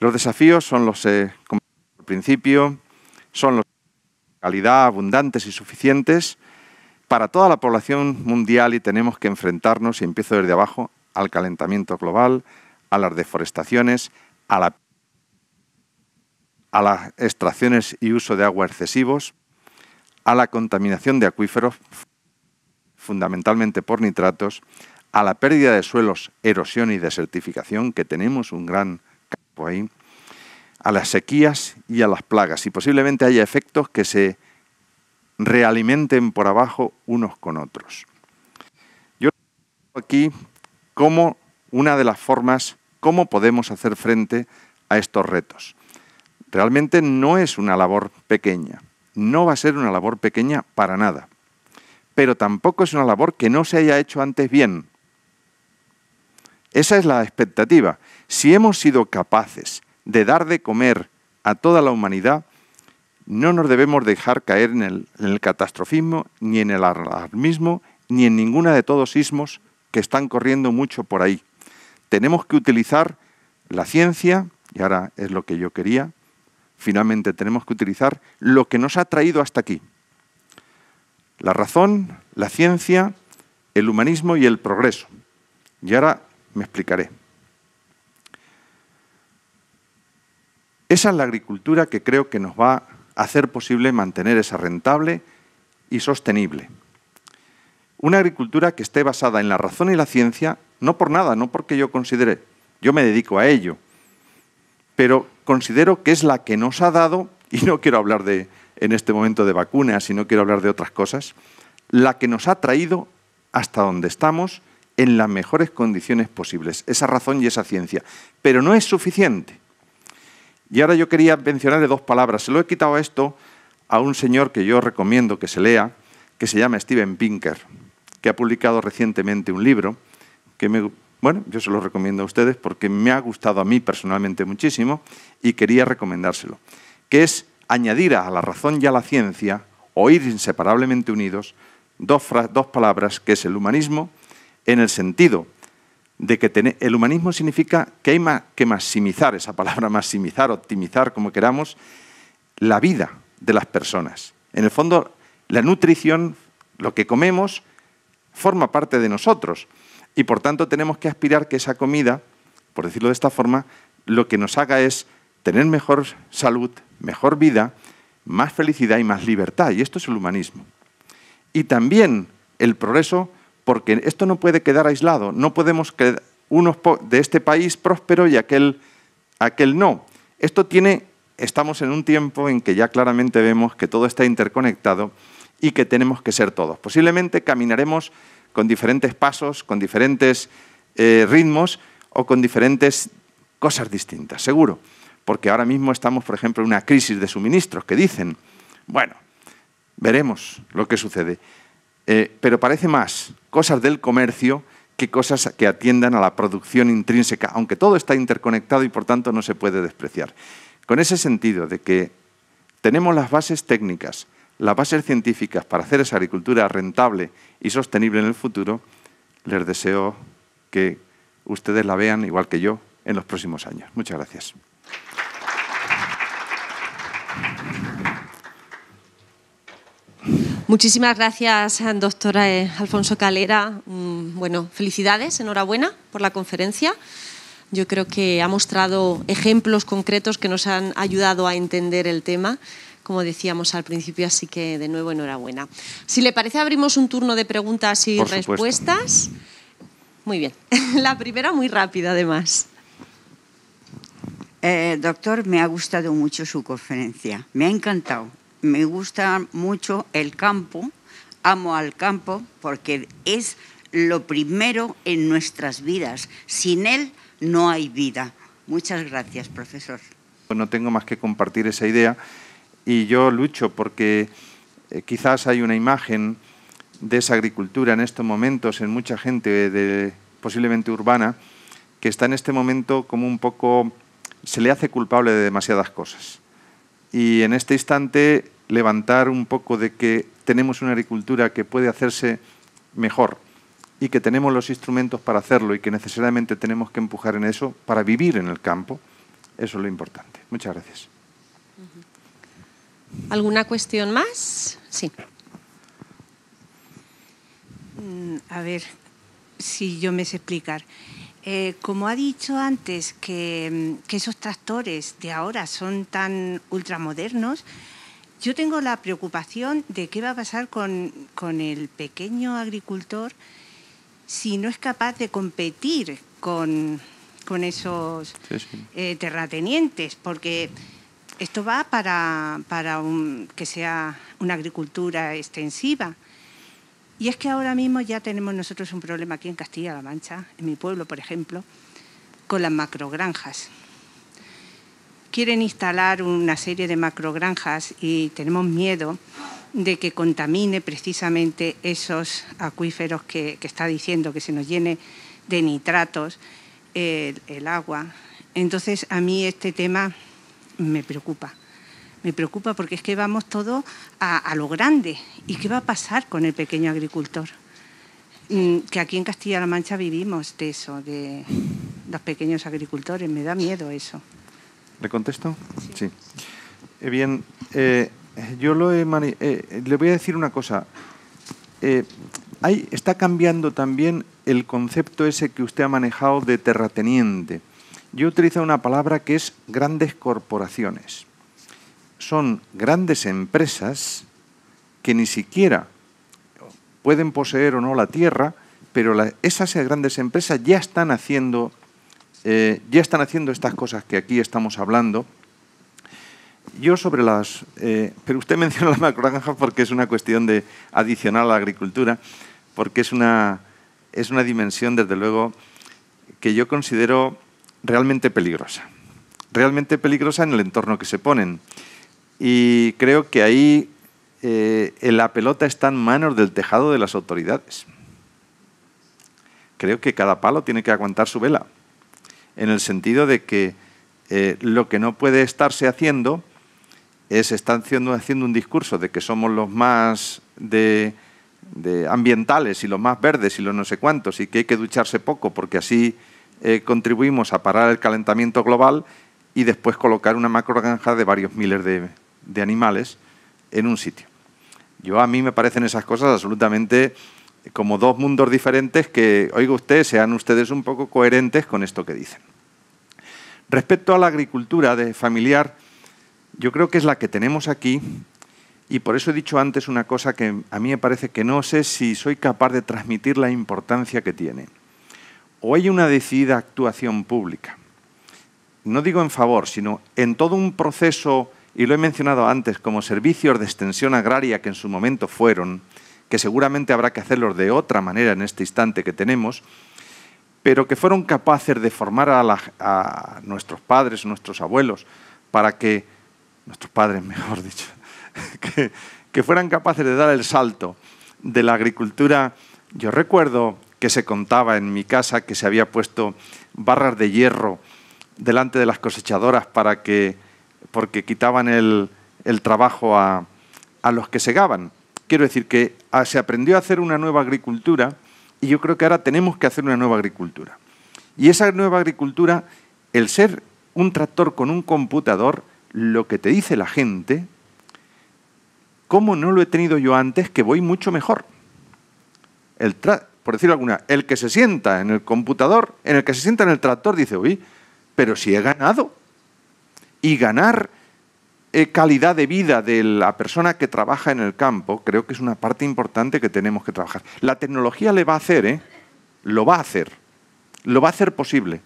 Los desafíos son los, eh, como al principio, son los de calidad abundantes y suficientes para toda la población mundial y tenemos que enfrentarnos, y empiezo desde abajo, al calentamiento global, a las deforestaciones, a, la, a las extracciones y uso de agua excesivos, a la contaminación de acuíferos, fundamentalmente por nitratos, a la pérdida de suelos, erosión y desertificación, que tenemos un gran campo ahí, a las sequías y a las plagas, y posiblemente haya efectos que se realimenten por abajo unos con otros. Yo aquí como una de las formas cómo podemos hacer frente a estos retos. Realmente no es una labor pequeña, no va a ser una labor pequeña para nada, pero tampoco es una labor que no se haya hecho antes bien. Esa es la expectativa. Si hemos sido capaces de dar de comer a toda la humanidad, no nos debemos dejar caer en el, catastrofismo, ni en el alarmismo, ni en ninguna de todos sismos que están corriendo mucho por ahí. Tenemos que utilizar la ciencia, y ahora es lo que yo quería, finalmente tenemos que utilizar lo que nos ha traído hasta aquí. La razón, la ciencia, el humanismo y el progreso. Y ahora me explicaré. Esa es la agricultura que creo que nos va a hacer posible mantener esa rentable y sostenible. Una agricultura que esté basada en la razón y la ciencia, no por nada, no porque yo considere, yo me dedico a ello, pero considero que es la que nos ha dado, [LAUGHS] y no quiero hablar de, en este momento de vacunas y no quiero hablar de otras cosas, la que nos ha traído hasta donde estamos en las mejores condiciones posibles, esa razón y esa ciencia. Pero no es suficiente. Y ahora yo quería mencionarle dos palabras. Se lo he quitado a esto a un señor que yo recomiendo que se lea, que se llama Steven Pinker que ha publicado recientemente un libro que me, bueno, yo se lo recomiendo a ustedes porque me ha gustado a mí personalmente muchísimo y quería recomendárselo, que es añadir a la razón y a la ciencia, o ir inseparablemente unidos, dos, dos palabras que es el humanismo, en el sentido de que el humanismo significa que hay que maximizar, esa palabra [LAUGHS] maximizar, optimizar, como queramos, la vida de las personas. En el fondo, la nutrición, lo que comemos, forma parte de nosotros. Y por tanto tenemos que aspirar que esa comida, por decirlo de esta forma, lo que nos haga es tener mejor salud, mejor vida, más felicidad y más libertad. Y esto es el humanismo. Y también el progreso, porque esto no puede quedar aislado. No podemos que unos de este país próspero y aquel, aquel no. Esto tiene, estamos en un tiempo en que ya claramente vemos que todo está interconectado y que tenemos que ser todos. Posiblemente caminaremos con diferentes pasos, con diferentes eh, ritmos o con diferentes cosas distintas, seguro. Porque ahora mismo estamos, por ejemplo, en una crisis de suministros que dicen, bueno, veremos lo que sucede. Eh, pero parece más cosas del comercio que cosas que atiendan a la producción intrínseca, aunque todo está interconectado y por tanto no se puede despreciar. Con ese sentido de que tenemos las bases técnicas, las bases científicas para hacer esa agricultura rentable y sostenible en el futuro, les deseo que ustedes la vean, igual que yo, en los próximos años. Muchas gracias. Muchísimas gracias, doctora eh, Alfonso Calera. Mm, bueno, felicidades, enhorabuena por la conferencia. Yo creo que ha mostrado ejemplos concretos que nos han ayudado a entender el tema como decíamos al principio, así que de nuevo enhorabuena. Si le parece, abrimos un turno de preguntas y respuestas. Muy bien. [LAUGHS] La primera muy rápida, además. Eh, doctor, me ha gustado mucho su conferencia. Me ha encantado. Me gusta mucho el campo. Amo al campo porque es lo primero en nuestras vidas. Sin él no hay vida. Muchas gracias, profesor. Pues no tengo más que compartir esa idea y yo lucho porque eh, quizás hay una imagen de esa agricultura en estos momentos en mucha gente posiblemente urbana que está en este momento como un poco se le hace culpable de demasiadas cosas. Y en este instante levantar un poco de que tenemos una agricultura que puede hacerse mejor y que tenemos los instrumentos para hacerlo y que necesariamente tenemos que empujar en eso para vivir en el campo, eso es lo importante. Muchas gracias. ¿Alguna cuestión más? Sí. Mm, a ver si yo me sé explicar. Eh, como ha dicho antes mm, que, esos tractores de ahora son tan ultramodernos, yo tengo la preocupación de qué va a pasar con, el pequeño agricultor si no es capaz de competir con, esos eh, terratenientes, porque esto va para, que sea una agricultura extensiva. Y es que ahora mismo ya tenemos nosotros un problema aquí en Castilla-La Mancha, en mi pueblo, por ejemplo, con las macrogranjas. Quieren instalar una serie de macrogranjas y tenemos miedo de que contamine precisamente esos acuíferos que, está diciendo, que se nos llene de nitratos el agua. Entonces, a mí este tema me preocupa. Me preocupa porque es que vamos todos a, lo grande. ¿Y qué va a pasar con el pequeño agricultor? Mm, que aquí en Castilla-La Mancha vivimos de eso, de los pequeños agricultores. Me da miedo eso. ¿Le contesto? Sí. Eh, bien, eh, yo lo eh, le voy a decir una cosa. está cambiando también el concepto ese que usted ha manejado de terrateniente yo utilizo una palabra que es grandes corporaciones. Son grandes empresas que ni siquiera pueden poseer o no la tierra, pero esas grandes empresas ya están haciendo eh, ya están haciendo estas cosas que aquí estamos hablando. Yo sobre las... Eh, pero usted [LAUGHS] menciona la macrogranja porque es una cuestión de adicional a la agricultura, porque es una, es una dimensión, desde luego, que yo considero realmente peligrosa. Realmente peligrosa en el entorno que se ponen. Y creo que ahí eh, la pelota está en manos del tejado de las autoridades. Creo que cada palo tiene que aguantar su vela, en el sentido de que eh, lo que no puede estarse haciendo es estar haciendo, haciendo un discurso de que somos los más de ambientales y los más verdes y los no sé cuántos y que hay que ducharse poco porque así eh, contribuimos a parar el calentamiento global y después colocar una macrogranja de varios miles de, animales en un sitio. Yo a mí me parecen esas cosas absolutamente como dos mundos diferentes que, oiga usted, sean ustedes un poco coherentes con esto que dicen. Respecto a la agricultura familiar, yo creo que es la que tenemos aquí y por eso he dicho antes una cosa que a mí me parece que no sé si soy capaz de transmitir la importancia que tiene o hay una decidida actuación pública, no digo en favor, sino en todo un proceso, y lo he mencionado antes, como servicios de extensión agraria que en su momento fueron, que seguramente habrá que hacerlos de otra manera en este instante que tenemos, pero que fueron capaces de formar a, nuestros padres, nuestros abuelos, para que, nuestros padres [LAUGHS] mejor dicho, que fueran capaces de dar el salto de la agricultura. Yo recuerdo que se contaba en mi casa, que se había puesto barras de hierro delante de las cosechadoras para que, porque quitaban el, trabajo a, los que segaban. Quiero decir que ah, se aprendió a hacer una nueva agricultura y yo creo que ahora tenemos que hacer una nueva agricultura. Y esa nueva agricultura, el ser un tractor con un computador, lo que te dice la gente, ¿cómo no lo he tenido yo antes que voy mucho mejor? El, por decir alguna, el que se sienta en el computador, en el que se sienta en el tractor, dice, uy, pero si he ganado. Y ganar eh, calidad de vida de la persona que trabaja en el campo, creo que es una parte importante que tenemos que trabajar. La tecnología le va a hacer, ¿eh? Lo va a hacer. Lo va a hacer posible.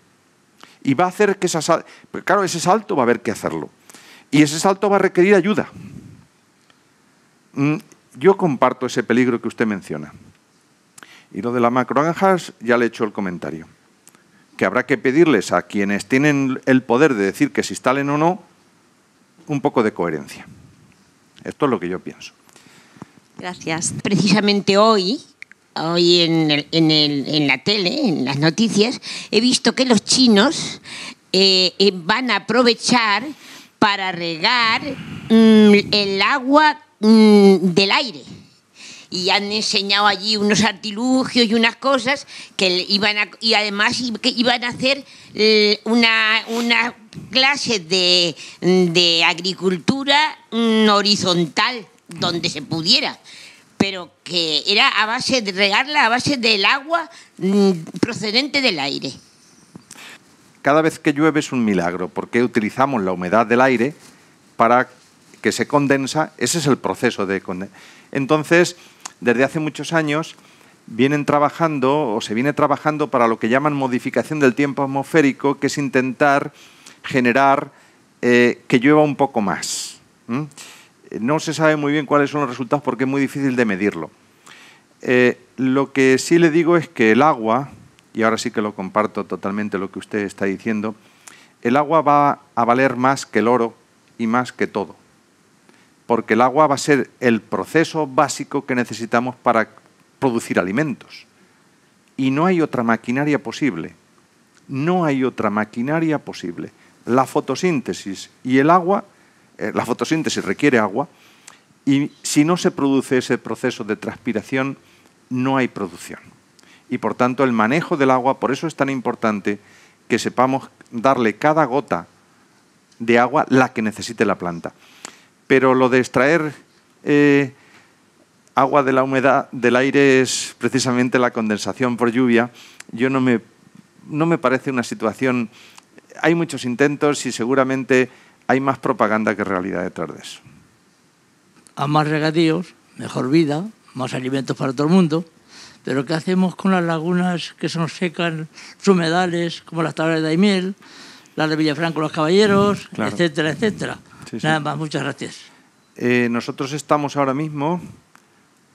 Y va a hacer que esa sal... Pues claro, ese salto va a haber que hacerlo. Y ese salto va a requerir ayuda. Mm, yo comparto ese peligro que usted menciona. Y lo de las macroanjas, ya le he hecho el comentario. Que habrá que pedirles a quienes tienen el poder de decir que se instalen o no un poco de coherencia. Esto es lo que yo pienso. Gracias. Precisamente hoy, hoy en, la tele, en las noticias, he visto que los chinos eh, eh, van a aprovechar para regar mm, el agua mm, del aire y han enseñado allí unos artilugios y unas cosas que iban a, y además que iban a hacer eh, una, clase de, de agricultura mm, horizontal donde se pudiera pero que era a base de regarla, a base del agua mm, procedente del aire. Cada vez que llueve es un milagro, porque utilizamos la humedad del aire para que se condensa, ese es el proceso de condensa. Entonces, desde hace muchos años vienen trabajando o se viene trabajando para lo que llaman modificación del tiempo atmosférico, que es intentar generar eh, que llueva un poco más. Eh, no se sabe muy bien cuáles son los resultados porque es muy difícil de medirlo. Eh, lo que sí le digo es que el agua, y ahora sí que lo comparto totalmente lo que usted está diciendo, el agua va a valer más que el oro y más que todo porque el agua va a ser el proceso básico que necesitamos para producir alimentos. Y no hay otra maquinaria posible. No hay otra maquinaria posible. La fotosíntesis y el agua, eh, la fotosíntesis requiere agua, y si no se produce ese proceso de transpiración, no hay producción. Y por tanto, el manejo del agua, por eso es tan importante que sepamos darle cada gota de agua la que necesite la planta pero lo de extraer eh, agua de la humedad del aire es precisamente la condensación por lluvia. Yo no me, no me parece una situación... Hay muchos intentos y seguramente hay más propaganda que realidad detrás de eso. A más regadíos, mejor vida, más alimentos para todo el mundo. Pero ¿qué hacemos con las lagunas que son secas, secan, humedales, como las tablas de Daimiel, las de Villafranco, los Caballeros, etcétera, etcétera? Nada más, muchas gracias. Eh, nosotros estamos ahora mismo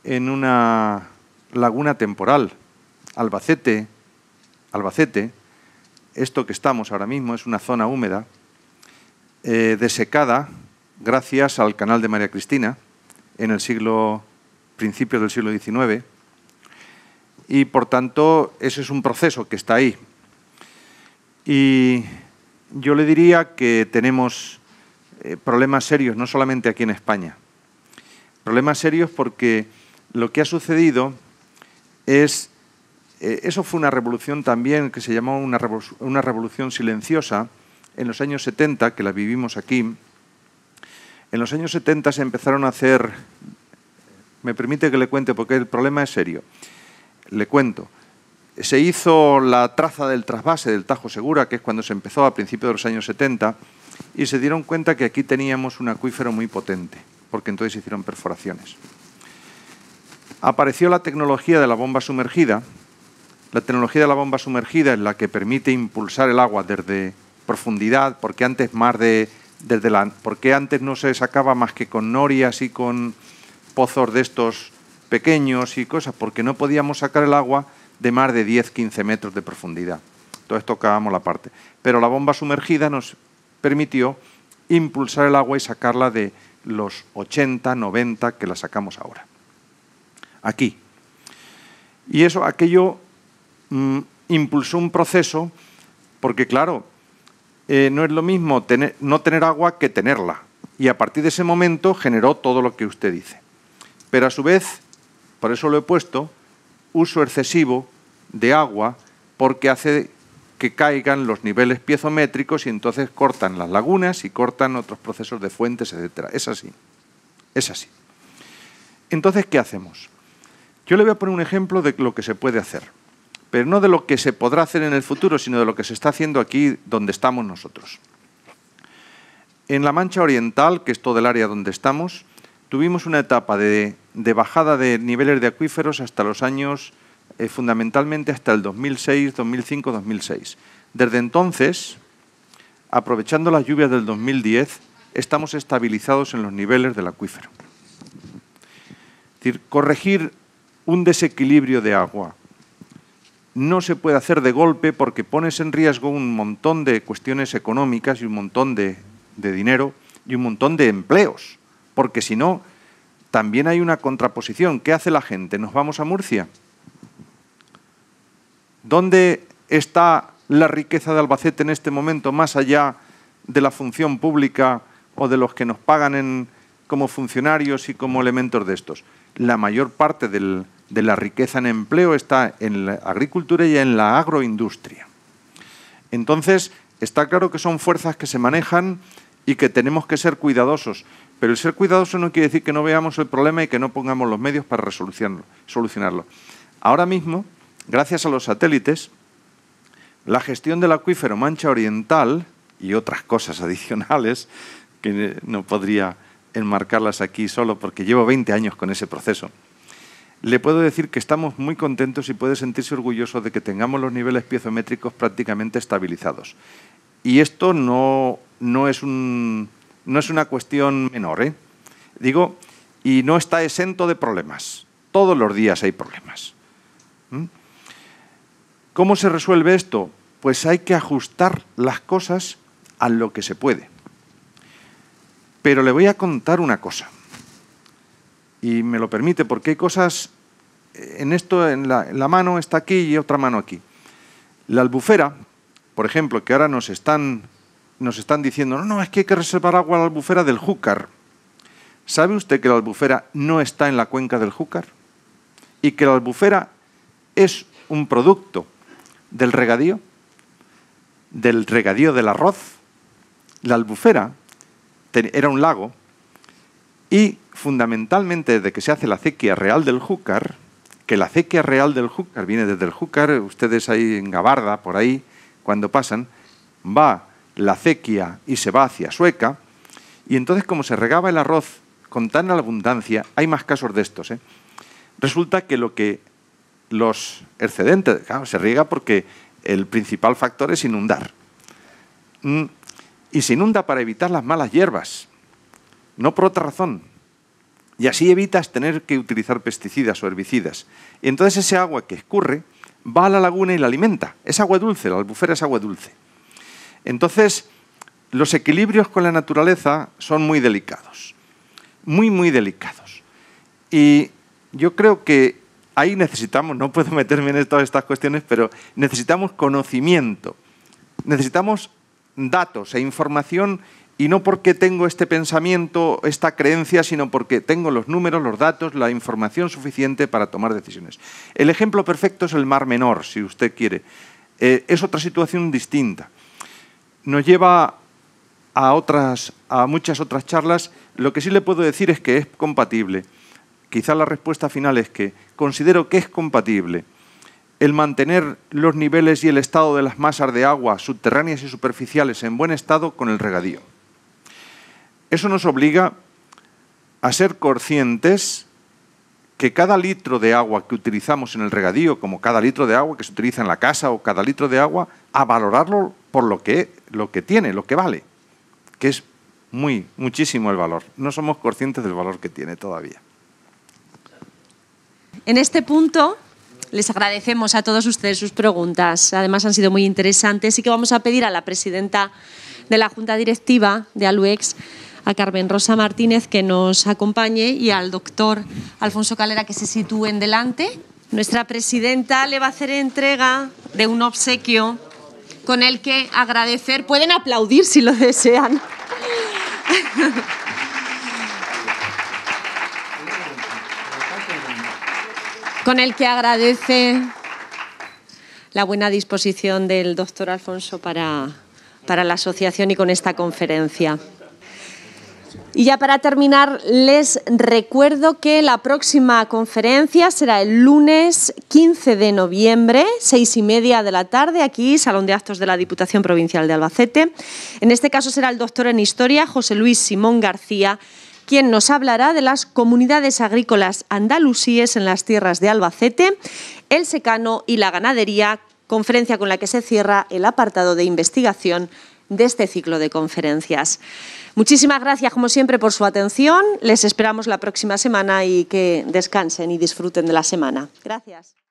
en una laguna temporal. Albacete, Albacete, esto que estamos ahora mismo es una zona húmeda, eh, desecada gracias al canal de María Cristina en el siglo, principios del siglo XIX, y por tanto ese es un proceso que está ahí. Y yo le diría que tenemos eh, problemas serios, no solamente aquí en España. Problemas serios porque lo que ha sucedido es, eh, eso fue una revolución también que se llamó una, una revolución silenciosa en los años 70, que la vivimos aquí. En los años 70 se empezaron a hacer, me permite que le cuente porque el problema es serio, le cuento se hizo la traza del trasvase del Tajo Segura, que es cuando se empezó a principios de los años 70, y se dieron cuenta que aquí teníamos un acuífero muy potente, porque entonces hicieron perforaciones. Apareció la tecnología de la bomba sumergida. La tecnología de la bomba sumergida es la que permite impulsar el agua desde profundidad, porque antes más de porque antes no se sacaba más que con norias y con pozos de estos pequeños y cosas, porque no podíamos sacar el agua de más de 10-15 metros de profundidad. Entonces tocábamos la parte. Pero la bomba sumergida nos permitió impulsar el agua y sacarla de los 80, 90 que la sacamos ahora. Aquí. Y eso, aquello mm, impulsó un proceso, porque claro, eh, no es lo mismo no tener agua que tenerla. Y a partir de ese momento generó todo lo que usted dice. Pero a su vez, por eso lo he puesto, uso excesivo de agua porque hace que caigan los niveles piezométricos y entonces cortan las lagunas y cortan otros procesos de fuentes, etc. Es así, es así. Entonces, ¿qué hacemos? Yo le voy a poner un ejemplo de lo que se puede hacer, pero no de lo que se podrá hacer en el futuro, sino de lo que se está haciendo aquí donde estamos nosotros. En la Mancha Oriental, que es todo el área donde estamos, tuvimos una etapa de, de bajada de niveles de acuíferos hasta los años eh, fundamentalmente hasta el 2006, 2005, 2006. Desde entonces, aprovechando las lluvias del 2010, estamos estabilizados en los niveles del acuífero. Es decir, corregir un desequilibrio de agua no se puede hacer de golpe porque pones en riesgo un montón de cuestiones económicas y un montón de, de dinero y un montón de empleos, porque si no, también hay una contraposición. ¿Qué hace la gente? ¿Nos vamos a Murcia? ¿Dónde está la riqueza de Albacete en este momento, más allá de la función pública o de los que nos pagan como funcionarios y como elementos de estos? La mayor parte de la riqueza en empleo está en la agricultura y en la agroindustria. Entonces, está claro que son fuerzas que se manejan y que tenemos que ser cuidadosos. Pero el ser cuidadoso no quiere decir que no veamos el problema y que no pongamos los medios para solucionarlo. Ahora mismo, Gracias a los satélites, la gestión del acuífero Mancha Oriental y otras cosas adicionales que no podría enmarcarlas aquí solo porque llevo 20 años con ese proceso. Le puedo decir que estamos muy contentos y puede sentirse orgulloso de que tengamos los niveles piezométricos prácticamente estabilizados. Y esto no, es, no es una cuestión menor. ¿eh? Digo, y no está exento de problemas. Todos los días hay problemas. ¿Cómo se resuelve esto? Pues hay que ajustar las cosas a lo que se puede. Pero le voy a contar una cosa. Y me lo permite, porque hay cosas eh, en esto, en la, mano está aquí y otra mano aquí. La albufera, por ejemplo, que ahora nos están, nos están diciendo, no, no, es que hay que reservar agua a la albufera del Júcar. ¿Sabe usted que la albufera no está en la cuenca del Júcar? Y que la albufera es un producto del regadío, del regadío del arroz. La albufera era un lago y fundamentalmente desde que se hace la acequia real del Júcar, que la acequia real del Júcar viene desde el Júcar, ustedes ahí en Gabarda, por ahí, cuando pasan, va la acequia y se va hacia Sueca, y entonces como se regaba el arroz con tan abundancia, hay más casos de estos, ¿eh? resulta que lo que los excedentes. Claro, se riega porque el principal factor es inundar. Mm, y se inunda para evitar las malas hierbas, no por otra razón. Y así evitas tener que utilizar pesticidas o herbicidas. Y entonces ese agua que escurre va a la laguna y la alimenta. Es agua dulce, la albufera es agua dulce. Entonces, los equilibrios con la naturaleza son muy delicados. Muy, muy delicados. Y yo creo que ahí necesitamos, no puedo meterme en todas estas cuestiones, pero necesitamos conocimiento, necesitamos datos e información y no porque tengo este pensamiento, esta creencia, sino porque tengo los números, los datos, la información suficiente para tomar decisiones. El ejemplo perfecto es el Mar Menor, si usted quiere. Eh, es otra situación distinta. Nos lleva a, otras, a muchas otras charlas. Lo que sí le puedo decir es que es compatible quizá la respuesta final es que considero que es compatible el mantener los niveles y el estado de las masas de agua subterráneas y superficiales en buen estado con el regadío. Eso nos obliga a ser conscientes que cada litro de agua que utilizamos en el regadío, como cada litro de agua que se utiliza en la casa o cada litro de agua, a valorarlo por lo que, lo que tiene, lo que vale, que es muy, muchísimo el valor. No somos conscientes del valor que tiene todavía. En este punto les agradecemos a todos ustedes sus preguntas. Además han sido muy interesantes y que vamos a pedir a la presidenta de la Junta Directiva de Aluex, a Carmen Rosa Martínez, que nos acompañe y al doctor Alfonso Calera que se sitúe en delante. Nuestra presidenta le va a hacer entrega de un obsequio con el que agradecer. Pueden aplaudir si lo desean. [LAUGHS] con el que agradece la buena disposición del doctor Alfonso para, para la asociación y con esta conferencia. Y ya para terminar, les recuerdo que la próxima conferencia será el lunes 15 de noviembre, seis y media de la tarde, aquí, Salón de Actos de la Diputación Provincial de Albacete. En este caso será el doctor en Historia, José Luis Simón García, quien nos hablará de las comunidades agrícolas andalusíes en las tierras de Albacete, el secano y la ganadería, conferencia con la que se cierra el apartado de investigación de este ciclo de conferencias. Muchísimas gracias, como siempre, por su atención. Les esperamos la próxima semana y que descansen y disfruten de la semana. Gracias.